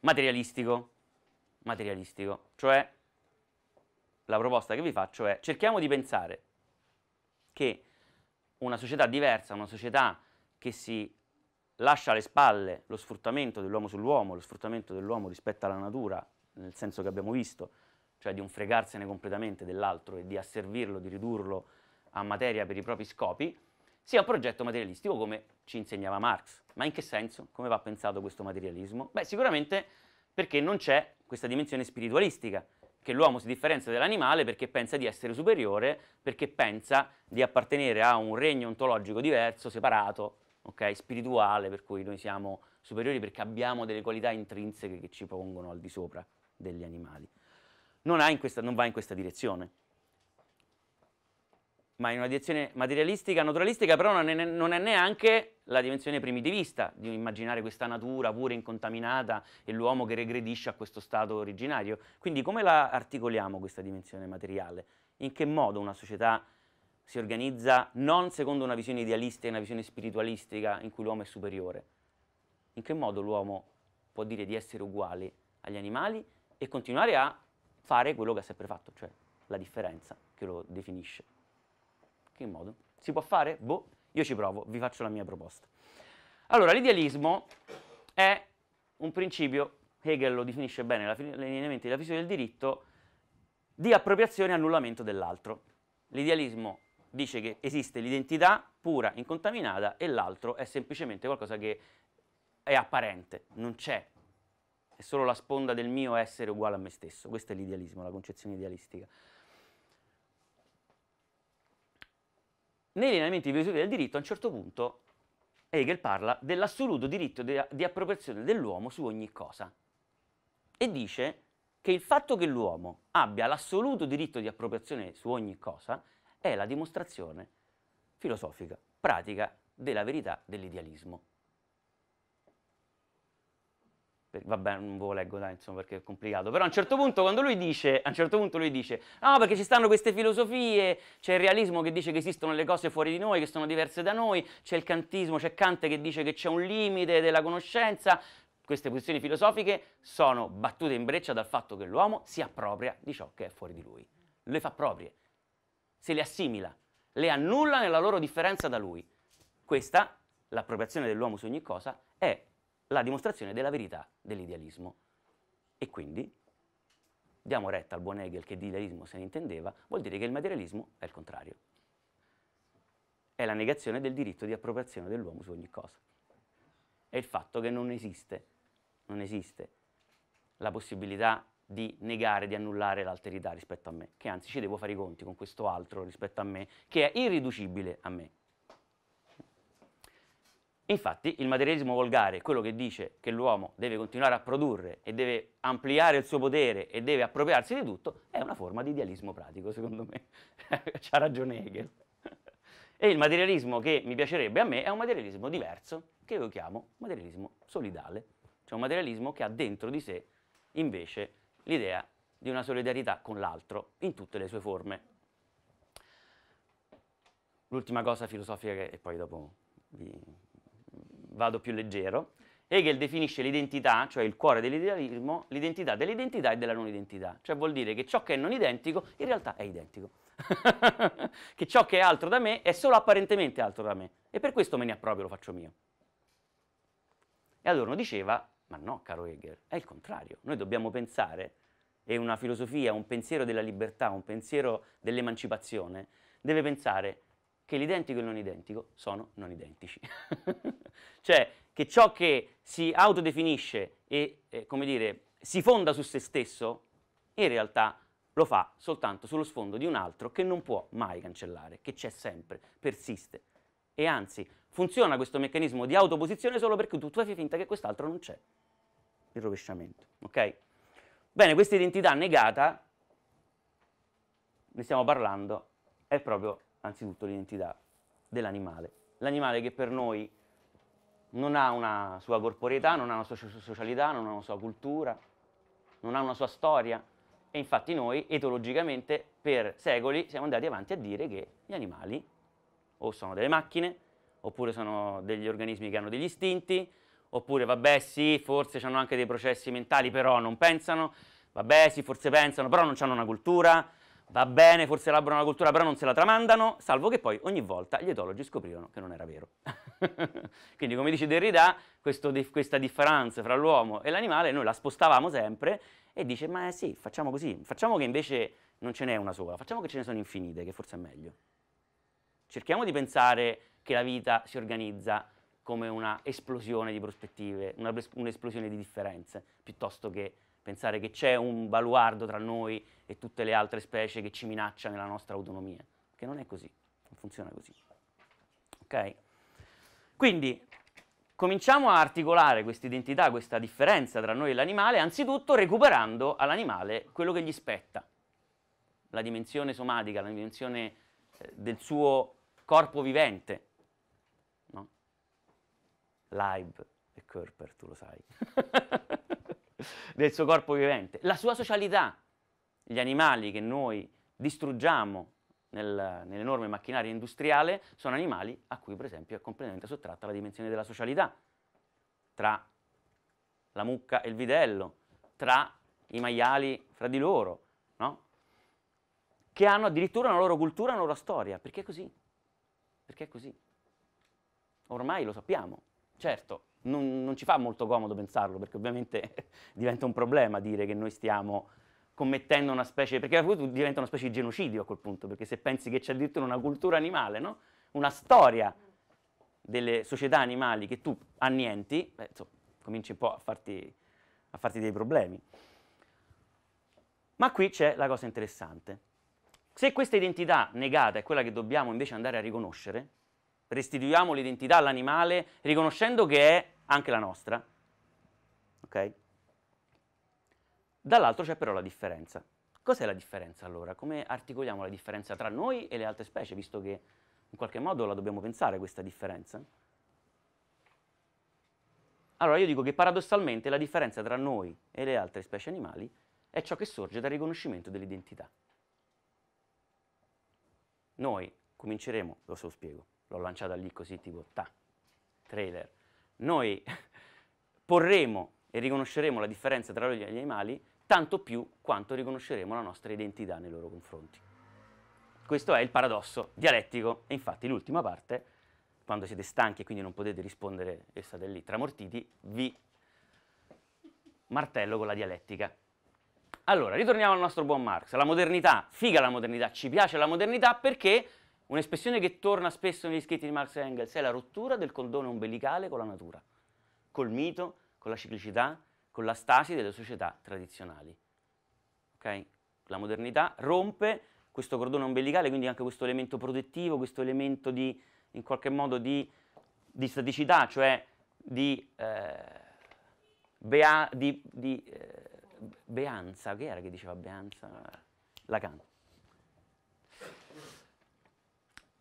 materialistico, materialistico, cioè la proposta che vi faccio è cerchiamo di pensare che una società diversa, una società che si lascia alle spalle lo sfruttamento dell'uomo sull'uomo, lo sfruttamento dell'uomo rispetto alla natura, nel senso che abbiamo visto, cioè di un fregarsene completamente dell'altro e di asservirlo, di ridurlo a materia per i propri scopi, sia un progetto materialistico come ci insegnava Marx. Ma in che senso? Come va pensato questo materialismo? Beh, sicuramente perché non c'è questa dimensione spiritualistica, che l'uomo si differenzia dall'animale perché pensa di essere superiore, perché pensa di appartenere a un regno ontologico diverso, separato, okay, spirituale, per cui noi siamo superiori perché abbiamo delle qualità intrinseche che ci pongono al di sopra degli animali. Non, in questa, non va in questa direzione ma in una direzione materialistica, naturalistica, però non è, non è neanche la dimensione primitivista di immaginare questa natura pure incontaminata e l'uomo che regredisce a questo stato originario. Quindi come la articoliamo questa dimensione materiale? In che modo una società si organizza non secondo una visione idealista e una visione spiritualistica in cui l'uomo è superiore? In che modo l'uomo può dire di essere uguale agli animali e continuare a fare quello che ha sempre fatto, cioè la differenza che lo definisce? qualche modo. Si può fare? Boh, io ci provo, vi faccio la mia proposta. Allora, l'idealismo è un principio, Hegel lo definisce bene, l'allineamento della fisica del diritto, di appropriazione e annullamento dell'altro. L'idealismo dice che esiste l'identità pura, incontaminata, e l'altro è semplicemente qualcosa che è apparente, non c'è, è solo la sponda del mio essere uguale a me stesso. Questo è l'idealismo, la concezione idealistica. Nei lineamenti visori del diritto a un certo punto Hegel parla dell'assoluto diritto di, di appropriazione dell'uomo su ogni cosa e dice che il fatto che l'uomo abbia l'assoluto diritto di appropriazione su ogni cosa è la dimostrazione filosofica, pratica della verità dell'idealismo vabbè non ve lo leggo dai insomma perché è complicato però a un certo punto quando lui dice a un certo punto lui dice no perché ci stanno queste filosofie c'è il realismo che dice che esistono le cose fuori di noi che sono diverse da noi c'è il cantismo c'è Kant che dice che c'è un limite della conoscenza queste posizioni filosofiche sono battute in breccia dal fatto che l'uomo si appropria di ciò che è fuori di lui le fa proprie se le assimila le annulla nella loro differenza da lui questa l'appropriazione dell'uomo su ogni cosa è la dimostrazione della verità dell'idealismo. E quindi diamo retta al buon Hegel che di idealismo se ne intendeva, vuol dire che il materialismo è il contrario. È la negazione del diritto di appropriazione dell'uomo su ogni cosa. È il fatto che non esiste, non esiste la possibilità di negare, di annullare l'alterità rispetto a me, che anzi ci devo fare i conti con questo altro rispetto a me, che è irriducibile a me. Infatti il materialismo volgare, quello che dice che l'uomo deve continuare a produrre e deve ampliare il suo potere e deve appropriarsi di tutto, è una forma di idealismo pratico, secondo me. C'ha ragione Hegel. e il materialismo che mi piacerebbe a me è un materialismo diverso, che io chiamo materialismo solidale, cioè un materialismo che ha dentro di sé invece l'idea di una solidarietà con l'altro in tutte le sue forme. L'ultima cosa filosofica che e poi dopo vi, vado più leggero, Hegel definisce l'identità, cioè il cuore dell'idealismo, l'identità dell'identità e della non identità, cioè vuol dire che ciò che è non identico in realtà è identico, che ciò che è altro da me è solo apparentemente altro da me e per questo me ne approprio, lo faccio mio. E Adorno diceva, ma no caro Hegel, è il contrario, noi dobbiamo pensare e una filosofia, un pensiero della libertà, un pensiero dell'emancipazione deve pensare che l'identico e il non identico sono non identici. cioè che ciò che si autodefinisce e, eh, come dire, si fonda su se stesso, in realtà lo fa soltanto sullo sfondo di un altro che non può mai cancellare, che c'è sempre, persiste. E anzi, funziona questo meccanismo di autoposizione solo perché tu, tu fai finta che quest'altro non c'è. Il rovesciamento, ok? Bene, questa identità negata, ne stiamo parlando, è proprio anzitutto l'identità dell'animale. L'animale che per noi non ha una sua corporeità, non ha una sua socialità, non ha una sua cultura, non ha una sua storia. E infatti noi etologicamente per secoli siamo andati avanti a dire che gli animali o sono delle macchine, oppure sono degli organismi che hanno degli istinti, oppure vabbè sì, forse hanno anche dei processi mentali, però non pensano, vabbè sì, forse pensano, però non hanno una cultura, va bene, forse elaborano la cultura, però non se la tramandano, salvo che poi ogni volta gli etologi scoprivano che non era vero. Quindi, come dice Derrida, di, questa differenza fra l'uomo e l'animale noi la spostavamo sempre e dice, ma eh sì, facciamo così, facciamo che invece non ce n'è una sola, facciamo che ce ne sono infinite, che forse è meglio. Cerchiamo di pensare che la vita si organizza come una esplosione di prospettive, una, un'esplosione di differenze, piuttosto che pensare che c'è un baluardo tra noi e tutte le altre specie che ci minaccia nella nostra autonomia, che non è così, non funziona così. Ok? Quindi cominciamo a articolare questa identità, questa differenza tra noi e l'animale, anzitutto recuperando all'animale quello che gli spetta, la dimensione somatica, la dimensione eh, del suo corpo vivente. No? Live e Körper, tu lo sai. del suo corpo vivente, la sua socialità. Gli animali che noi distruggiamo nel, nell'enorme macchinario industriale sono animali a cui per esempio è completamente sottratta la dimensione della socialità, tra la mucca e il vitello, tra i maiali fra di loro, no? che hanno addirittura una loro cultura, una loro storia, perché è così, perché è così. Ormai lo sappiamo, certo, non, non ci fa molto comodo pensarlo, perché ovviamente diventa un problema dire che noi stiamo commettendo una specie, perché diventa una specie di genocidio a quel punto, perché se pensi che c'è addirittura una cultura animale, no? una storia delle società animali che tu annienti, beh, insomma, cominci un po' a farti, a farti dei problemi. Ma qui c'è la cosa interessante. Se questa identità negata è quella che dobbiamo invece andare a riconoscere, restituiamo l'identità all'animale riconoscendo che è anche la nostra, ok? Dall'altro c'è però la differenza. Cos'è la differenza allora? Come articoliamo la differenza tra noi e le altre specie, visto che in qualche modo la dobbiamo pensare questa differenza? Allora io dico che paradossalmente la differenza tra noi e le altre specie animali è ciò che sorge dal riconoscimento dell'identità. Noi cominceremo, lo so spiego, l'ho lanciata lì così tipo ta, trailer, noi porremo e riconosceremo la differenza tra noi e gli animali, tanto più quanto riconosceremo la nostra identità nei loro confronti. Questo è il paradosso dialettico e infatti l'ultima parte, quando siete stanchi e quindi non potete rispondere e state lì tramortiti, vi martello con la dialettica. Allora, ritorniamo al nostro buon Marx. La modernità, figa la modernità, ci piace la modernità perché Un'espressione che torna spesso negli scritti di Marx e Engels è la rottura del condono umbilicale con la natura, col mito, con la ciclicità, con la stasi delle società tradizionali. Okay? La modernità rompe questo cordone umbilicale, quindi anche questo elemento protettivo, questo elemento di, in qualche modo di, di staticità, cioè di, eh, bea, di, di eh, beanza, che era che diceva beanza? Lacan.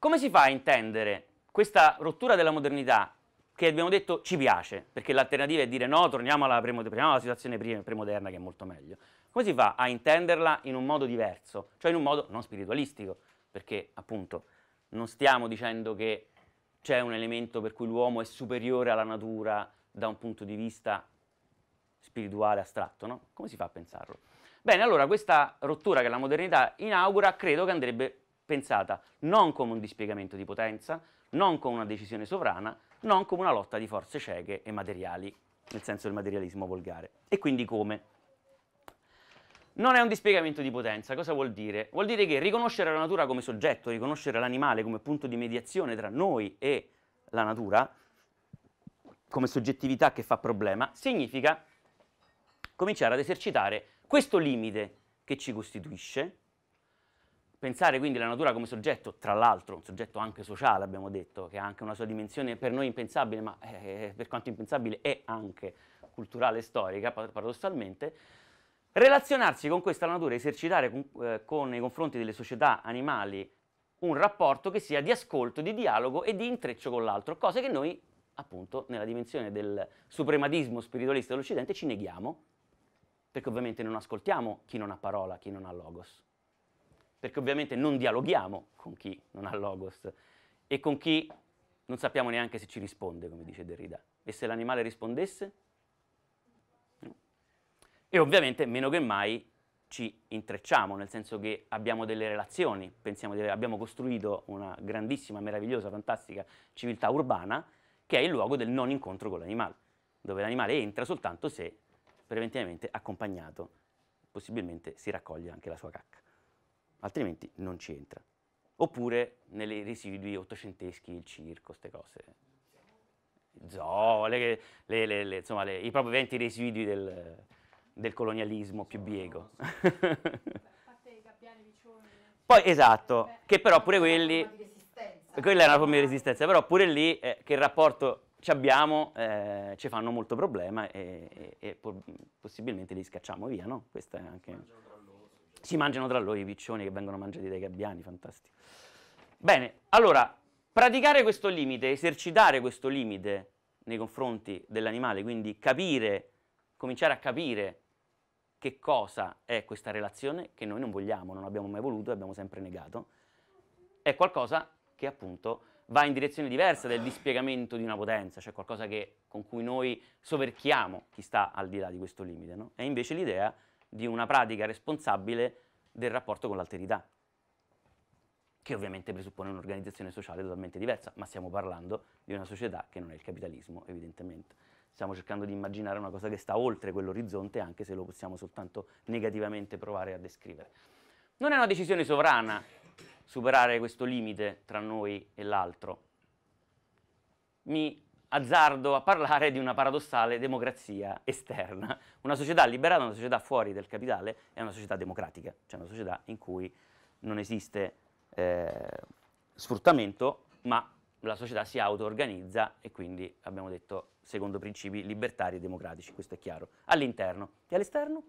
Come si fa a intendere questa rottura della modernità che abbiamo detto ci piace, perché l'alternativa è dire no, torniamo alla, torniamo alla situazione premoderna che è molto meglio. Come si fa a intenderla in un modo diverso, cioè in un modo non spiritualistico, perché appunto non stiamo dicendo che c'è un elemento per cui l'uomo è superiore alla natura da un punto di vista spirituale astratto, no? Come si fa a pensarlo? Bene, allora questa rottura che la modernità inaugura credo che andrebbe pensata non come un dispiegamento di potenza, non come una decisione sovrana, non come una lotta di forze cieche e materiali, nel senso del materialismo volgare. E quindi come? Non è un dispiegamento di potenza, cosa vuol dire? Vuol dire che riconoscere la natura come soggetto, riconoscere l'animale come punto di mediazione tra noi e la natura, come soggettività che fa problema, significa cominciare ad esercitare questo limite che ci costituisce, Pensare quindi alla natura come soggetto, tra l'altro un soggetto anche sociale abbiamo detto, che ha anche una sua dimensione per noi impensabile, ma eh, eh, eh per quanto impensabile è anche culturale e storica, paradossalmente, relazionarsi con questa natura, esercitare con, eh, con nei confronti delle società animali un rapporto che sia di ascolto, di dialogo e di intreccio con l'altro, cose che noi appunto nella dimensione del suprematismo spiritualista dell'Occidente ci neghiamo, perché ovviamente non ascoltiamo chi non ha parola, chi non ha logos perché ovviamente non dialoghiamo con chi non ha logos e con chi non sappiamo neanche se ci risponde, come dice Derrida. E se l'animale rispondesse? No. E ovviamente, meno che mai, ci intrecciamo, nel senso che abbiamo delle relazioni, pensiamo di, abbiamo costruito una grandissima, meravigliosa, fantastica civiltà urbana che è il luogo del non incontro con l'animale, dove l'animale entra soltanto se preventivamente accompagnato, possibilmente si raccoglie anche la sua cacca altrimenti non ci entra. Oppure nei residui ottocenteschi, il circo, queste cose. Zoo, le, le, le, insomma, i proventi residui del, del colonialismo più biego. Eh. Poi, esatto, che però pure quelli... Quella è una forma di resistenza, però pure lì eh, che rapporto ci abbiamo eh, ci fanno molto problema e, e, e possibilmente li scacciamo via, no? Questa è anche si mangiano tra loro i piccioni che vengono mangiati dai gabbiani, fantastico. Bene, allora, praticare questo limite, esercitare questo limite nei confronti dell'animale, quindi capire, cominciare a capire che cosa è questa relazione che noi non vogliamo, non abbiamo mai voluto, e abbiamo sempre negato, è qualcosa che appunto va in direzione diversa del dispiegamento di una potenza, cioè qualcosa che, con cui noi soverchiamo chi sta al di là di questo limite, no? È invece l'idea di una pratica responsabile del rapporto con l'alterità, che ovviamente presuppone un'organizzazione sociale totalmente diversa, ma stiamo parlando di una società che non è il capitalismo, evidentemente. Stiamo cercando di immaginare una cosa che sta oltre quell'orizzonte, anche se lo possiamo soltanto negativamente provare a descrivere. Non è una decisione sovrana superare questo limite tra noi e l'altro. Mi azzardo a parlare di una paradossale democrazia esterna. Una società liberata, una società fuori del capitale è una società democratica, cioè una società in cui non esiste eh, sfruttamento, ma la società si auto-organizza e quindi abbiamo detto secondo principi libertari e democratici, questo è chiaro, all'interno e all'esterno.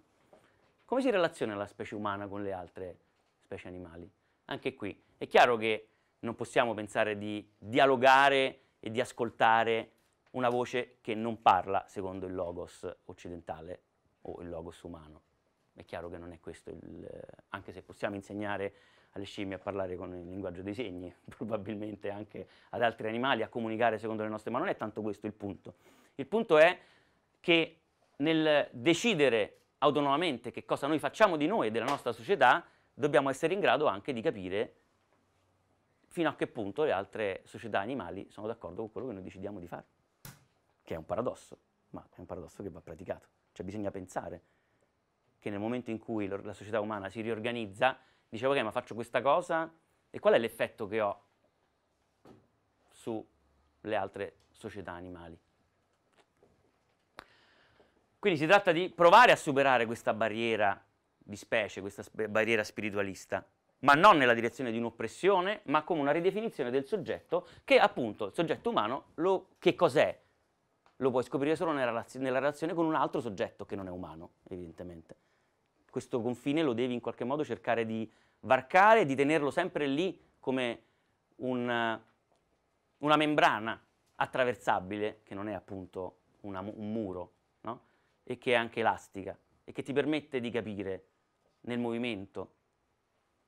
Come si relaziona la specie umana con le altre specie animali? Anche qui è chiaro che non possiamo pensare di dialogare e di ascoltare una voce che non parla secondo il logos occidentale o il logos umano. È chiaro che non è questo, il, anche se possiamo insegnare alle scimmie a parlare con il linguaggio dei segni, probabilmente anche ad altri animali a comunicare secondo le nostre, ma non è tanto questo il punto. Il punto è che nel decidere autonomamente che cosa noi facciamo di noi e della nostra società, dobbiamo essere in grado anche di capire fino a che punto le altre società animali sono d'accordo con quello che noi decidiamo di fare che è un paradosso, ma è un paradosso che va praticato. Cioè bisogna pensare che nel momento in cui la società umana si riorganizza, dicevo ok ma faccio questa cosa e qual è l'effetto che ho sulle altre società animali? Quindi si tratta di provare a superare questa barriera di specie, questa sp- barriera spiritualista, ma non nella direzione di un'oppressione, ma come una ridefinizione del soggetto che appunto il soggetto umano lo, che cos'è? lo puoi scoprire solo nella, relaz nella relazione con un altro soggetto che non è umano, evidentemente. Questo confine lo devi in qualche modo cercare di varcare, di tenerlo sempre lì come un, una membrana attraversabile, che non è appunto una, un muro, no? e che è anche elastica, e che ti permette di capire nel movimento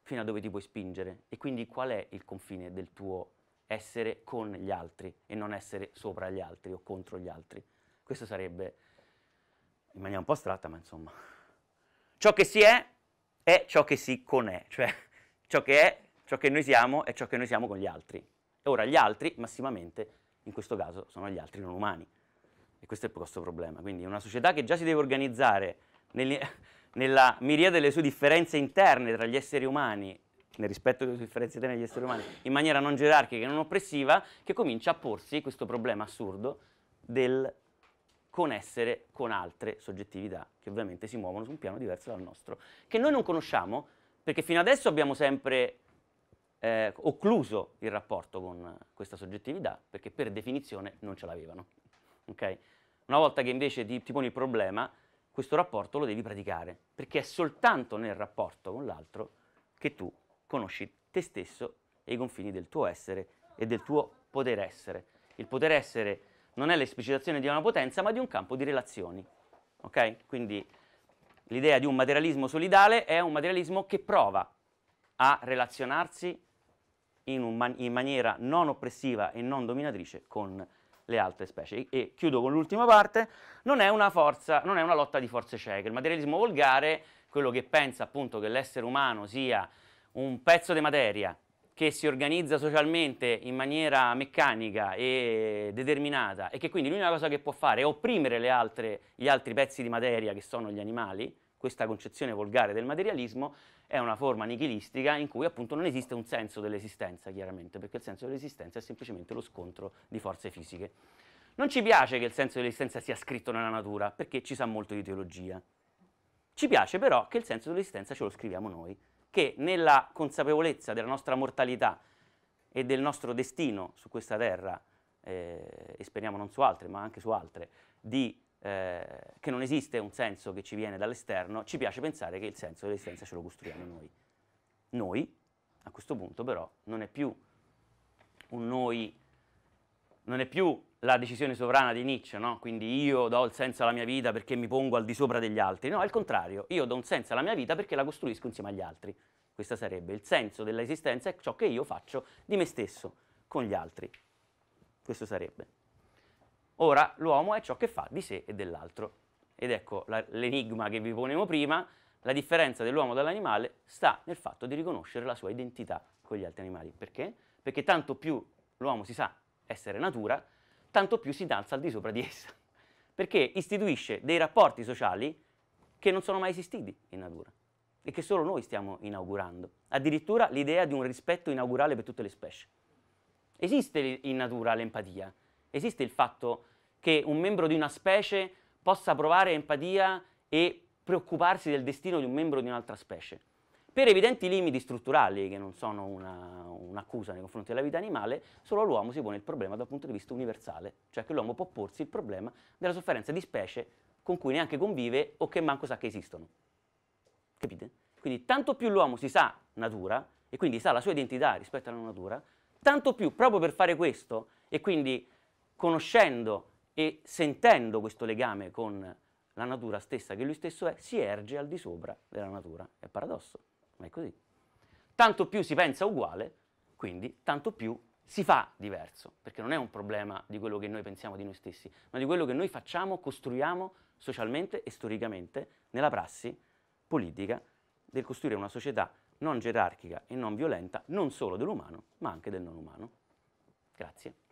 fino a dove ti puoi spingere e quindi qual è il confine del tuo essere con gli altri e non essere sopra gli altri o contro gli altri. Questo sarebbe, in maniera un po' astratta, ma insomma, ciò che si è è ciò che si con è, cioè ciò che è, ciò che noi siamo è ciò che noi siamo con gli altri. E ora gli altri, massimamente, in questo caso, sono gli altri non umani. E questo è il grosso problema. Quindi una società che già si deve organizzare nel, nella miriade delle sue differenze interne tra gli esseri umani nel rispetto delle differenze tra gli esseri umani, in maniera non gerarchica e non oppressiva, che comincia a porsi questo problema assurdo del conessere con altre soggettività, che ovviamente si muovono su un piano diverso dal nostro, che noi non conosciamo, perché fino adesso abbiamo sempre eh, occluso il rapporto con questa soggettività, perché per definizione non ce l'avevano. Okay? Una volta che invece ti, ti poni il problema, questo rapporto lo devi praticare, perché è soltanto nel rapporto con l'altro che tu conosci te stesso e i confini del tuo essere e del tuo poter essere. Il poter essere non è l'esplicitazione di una potenza, ma di un campo di relazioni. Ok? Quindi l'idea di un materialismo solidale è un materialismo che prova a relazionarsi in, man- in maniera non oppressiva e non dominatrice con le altre specie. E, e chiudo con l'ultima parte, non è una forza, non è una lotta di forze cieche. Il materialismo volgare, quello che pensa appunto che l'essere umano sia un pezzo di materia che si organizza socialmente in maniera meccanica e determinata e che quindi l'unica cosa che può fare è opprimere altre, gli altri pezzi di materia che sono gli animali, questa concezione volgare del materialismo è una forma nichilistica in cui appunto non esiste un senso dell'esistenza, chiaramente, perché il senso dell'esistenza è semplicemente lo scontro di forze fisiche. Non ci piace che il senso dell'esistenza sia scritto nella natura, perché ci sa molto di teologia. Ci piace però che il senso dell'esistenza ce lo scriviamo noi perché nella consapevolezza della nostra mortalità e del nostro destino su questa terra, eh, e speriamo non su altre, ma anche su altre, di, eh, che non esiste un senso che ci viene dall'esterno, ci piace pensare che il senso dell'esistenza ce lo costruiamo noi. Noi, a questo punto però, non è più un noi non è più la decisione sovrana di Nietzsche, no? quindi io do il senso alla mia vita perché mi pongo al di sopra degli altri, no, al contrario, io do un senso alla mia vita perché la costruisco insieme agli altri. Questo sarebbe il senso dell'esistenza, è ciò che io faccio di me stesso con gli altri. Questo sarebbe. Ora, l'uomo è ciò che fa di sé e dell'altro. Ed ecco la, l'enigma che vi ponevo prima, la differenza dell'uomo dall'animale sta nel fatto di riconoscere la sua identità con gli altri animali. Perché? Perché tanto più l'uomo si sa essere natura, tanto più si innalza al di sopra di essa, perché istituisce dei rapporti sociali che non sono mai esistiti in natura e che solo noi stiamo inaugurando. Addirittura l'idea di un rispetto inaugurale per tutte le specie. Esiste in natura l'empatia, esiste il fatto che un membro di una specie possa provare empatia e preoccuparsi del destino di un membro di un'altra specie per evidenti limiti strutturali che non sono un'accusa nei confronti della vita animale, solo l'uomo si pone il problema dal punto di vista universale, cioè che l'uomo può porsi il problema della sofferenza di specie con cui neanche convive o che manco sa che esistono. Capite? Quindi tanto più l'uomo si sa natura e quindi sa la sua identità rispetto alla natura, tanto più proprio per fare questo e quindi conoscendo e sentendo questo legame con la natura stessa che lui stesso è, si erge al di sopra della natura. È paradosso. Ma è così. Tanto più si pensa uguale, quindi tanto più si fa diverso, perché non è un problema di quello che noi pensiamo di noi stessi, ma di quello che noi facciamo, costruiamo socialmente e storicamente nella prassi politica del costruire una società non gerarchica e non violenta, non solo dell'umano, ma anche del non umano. Grazie.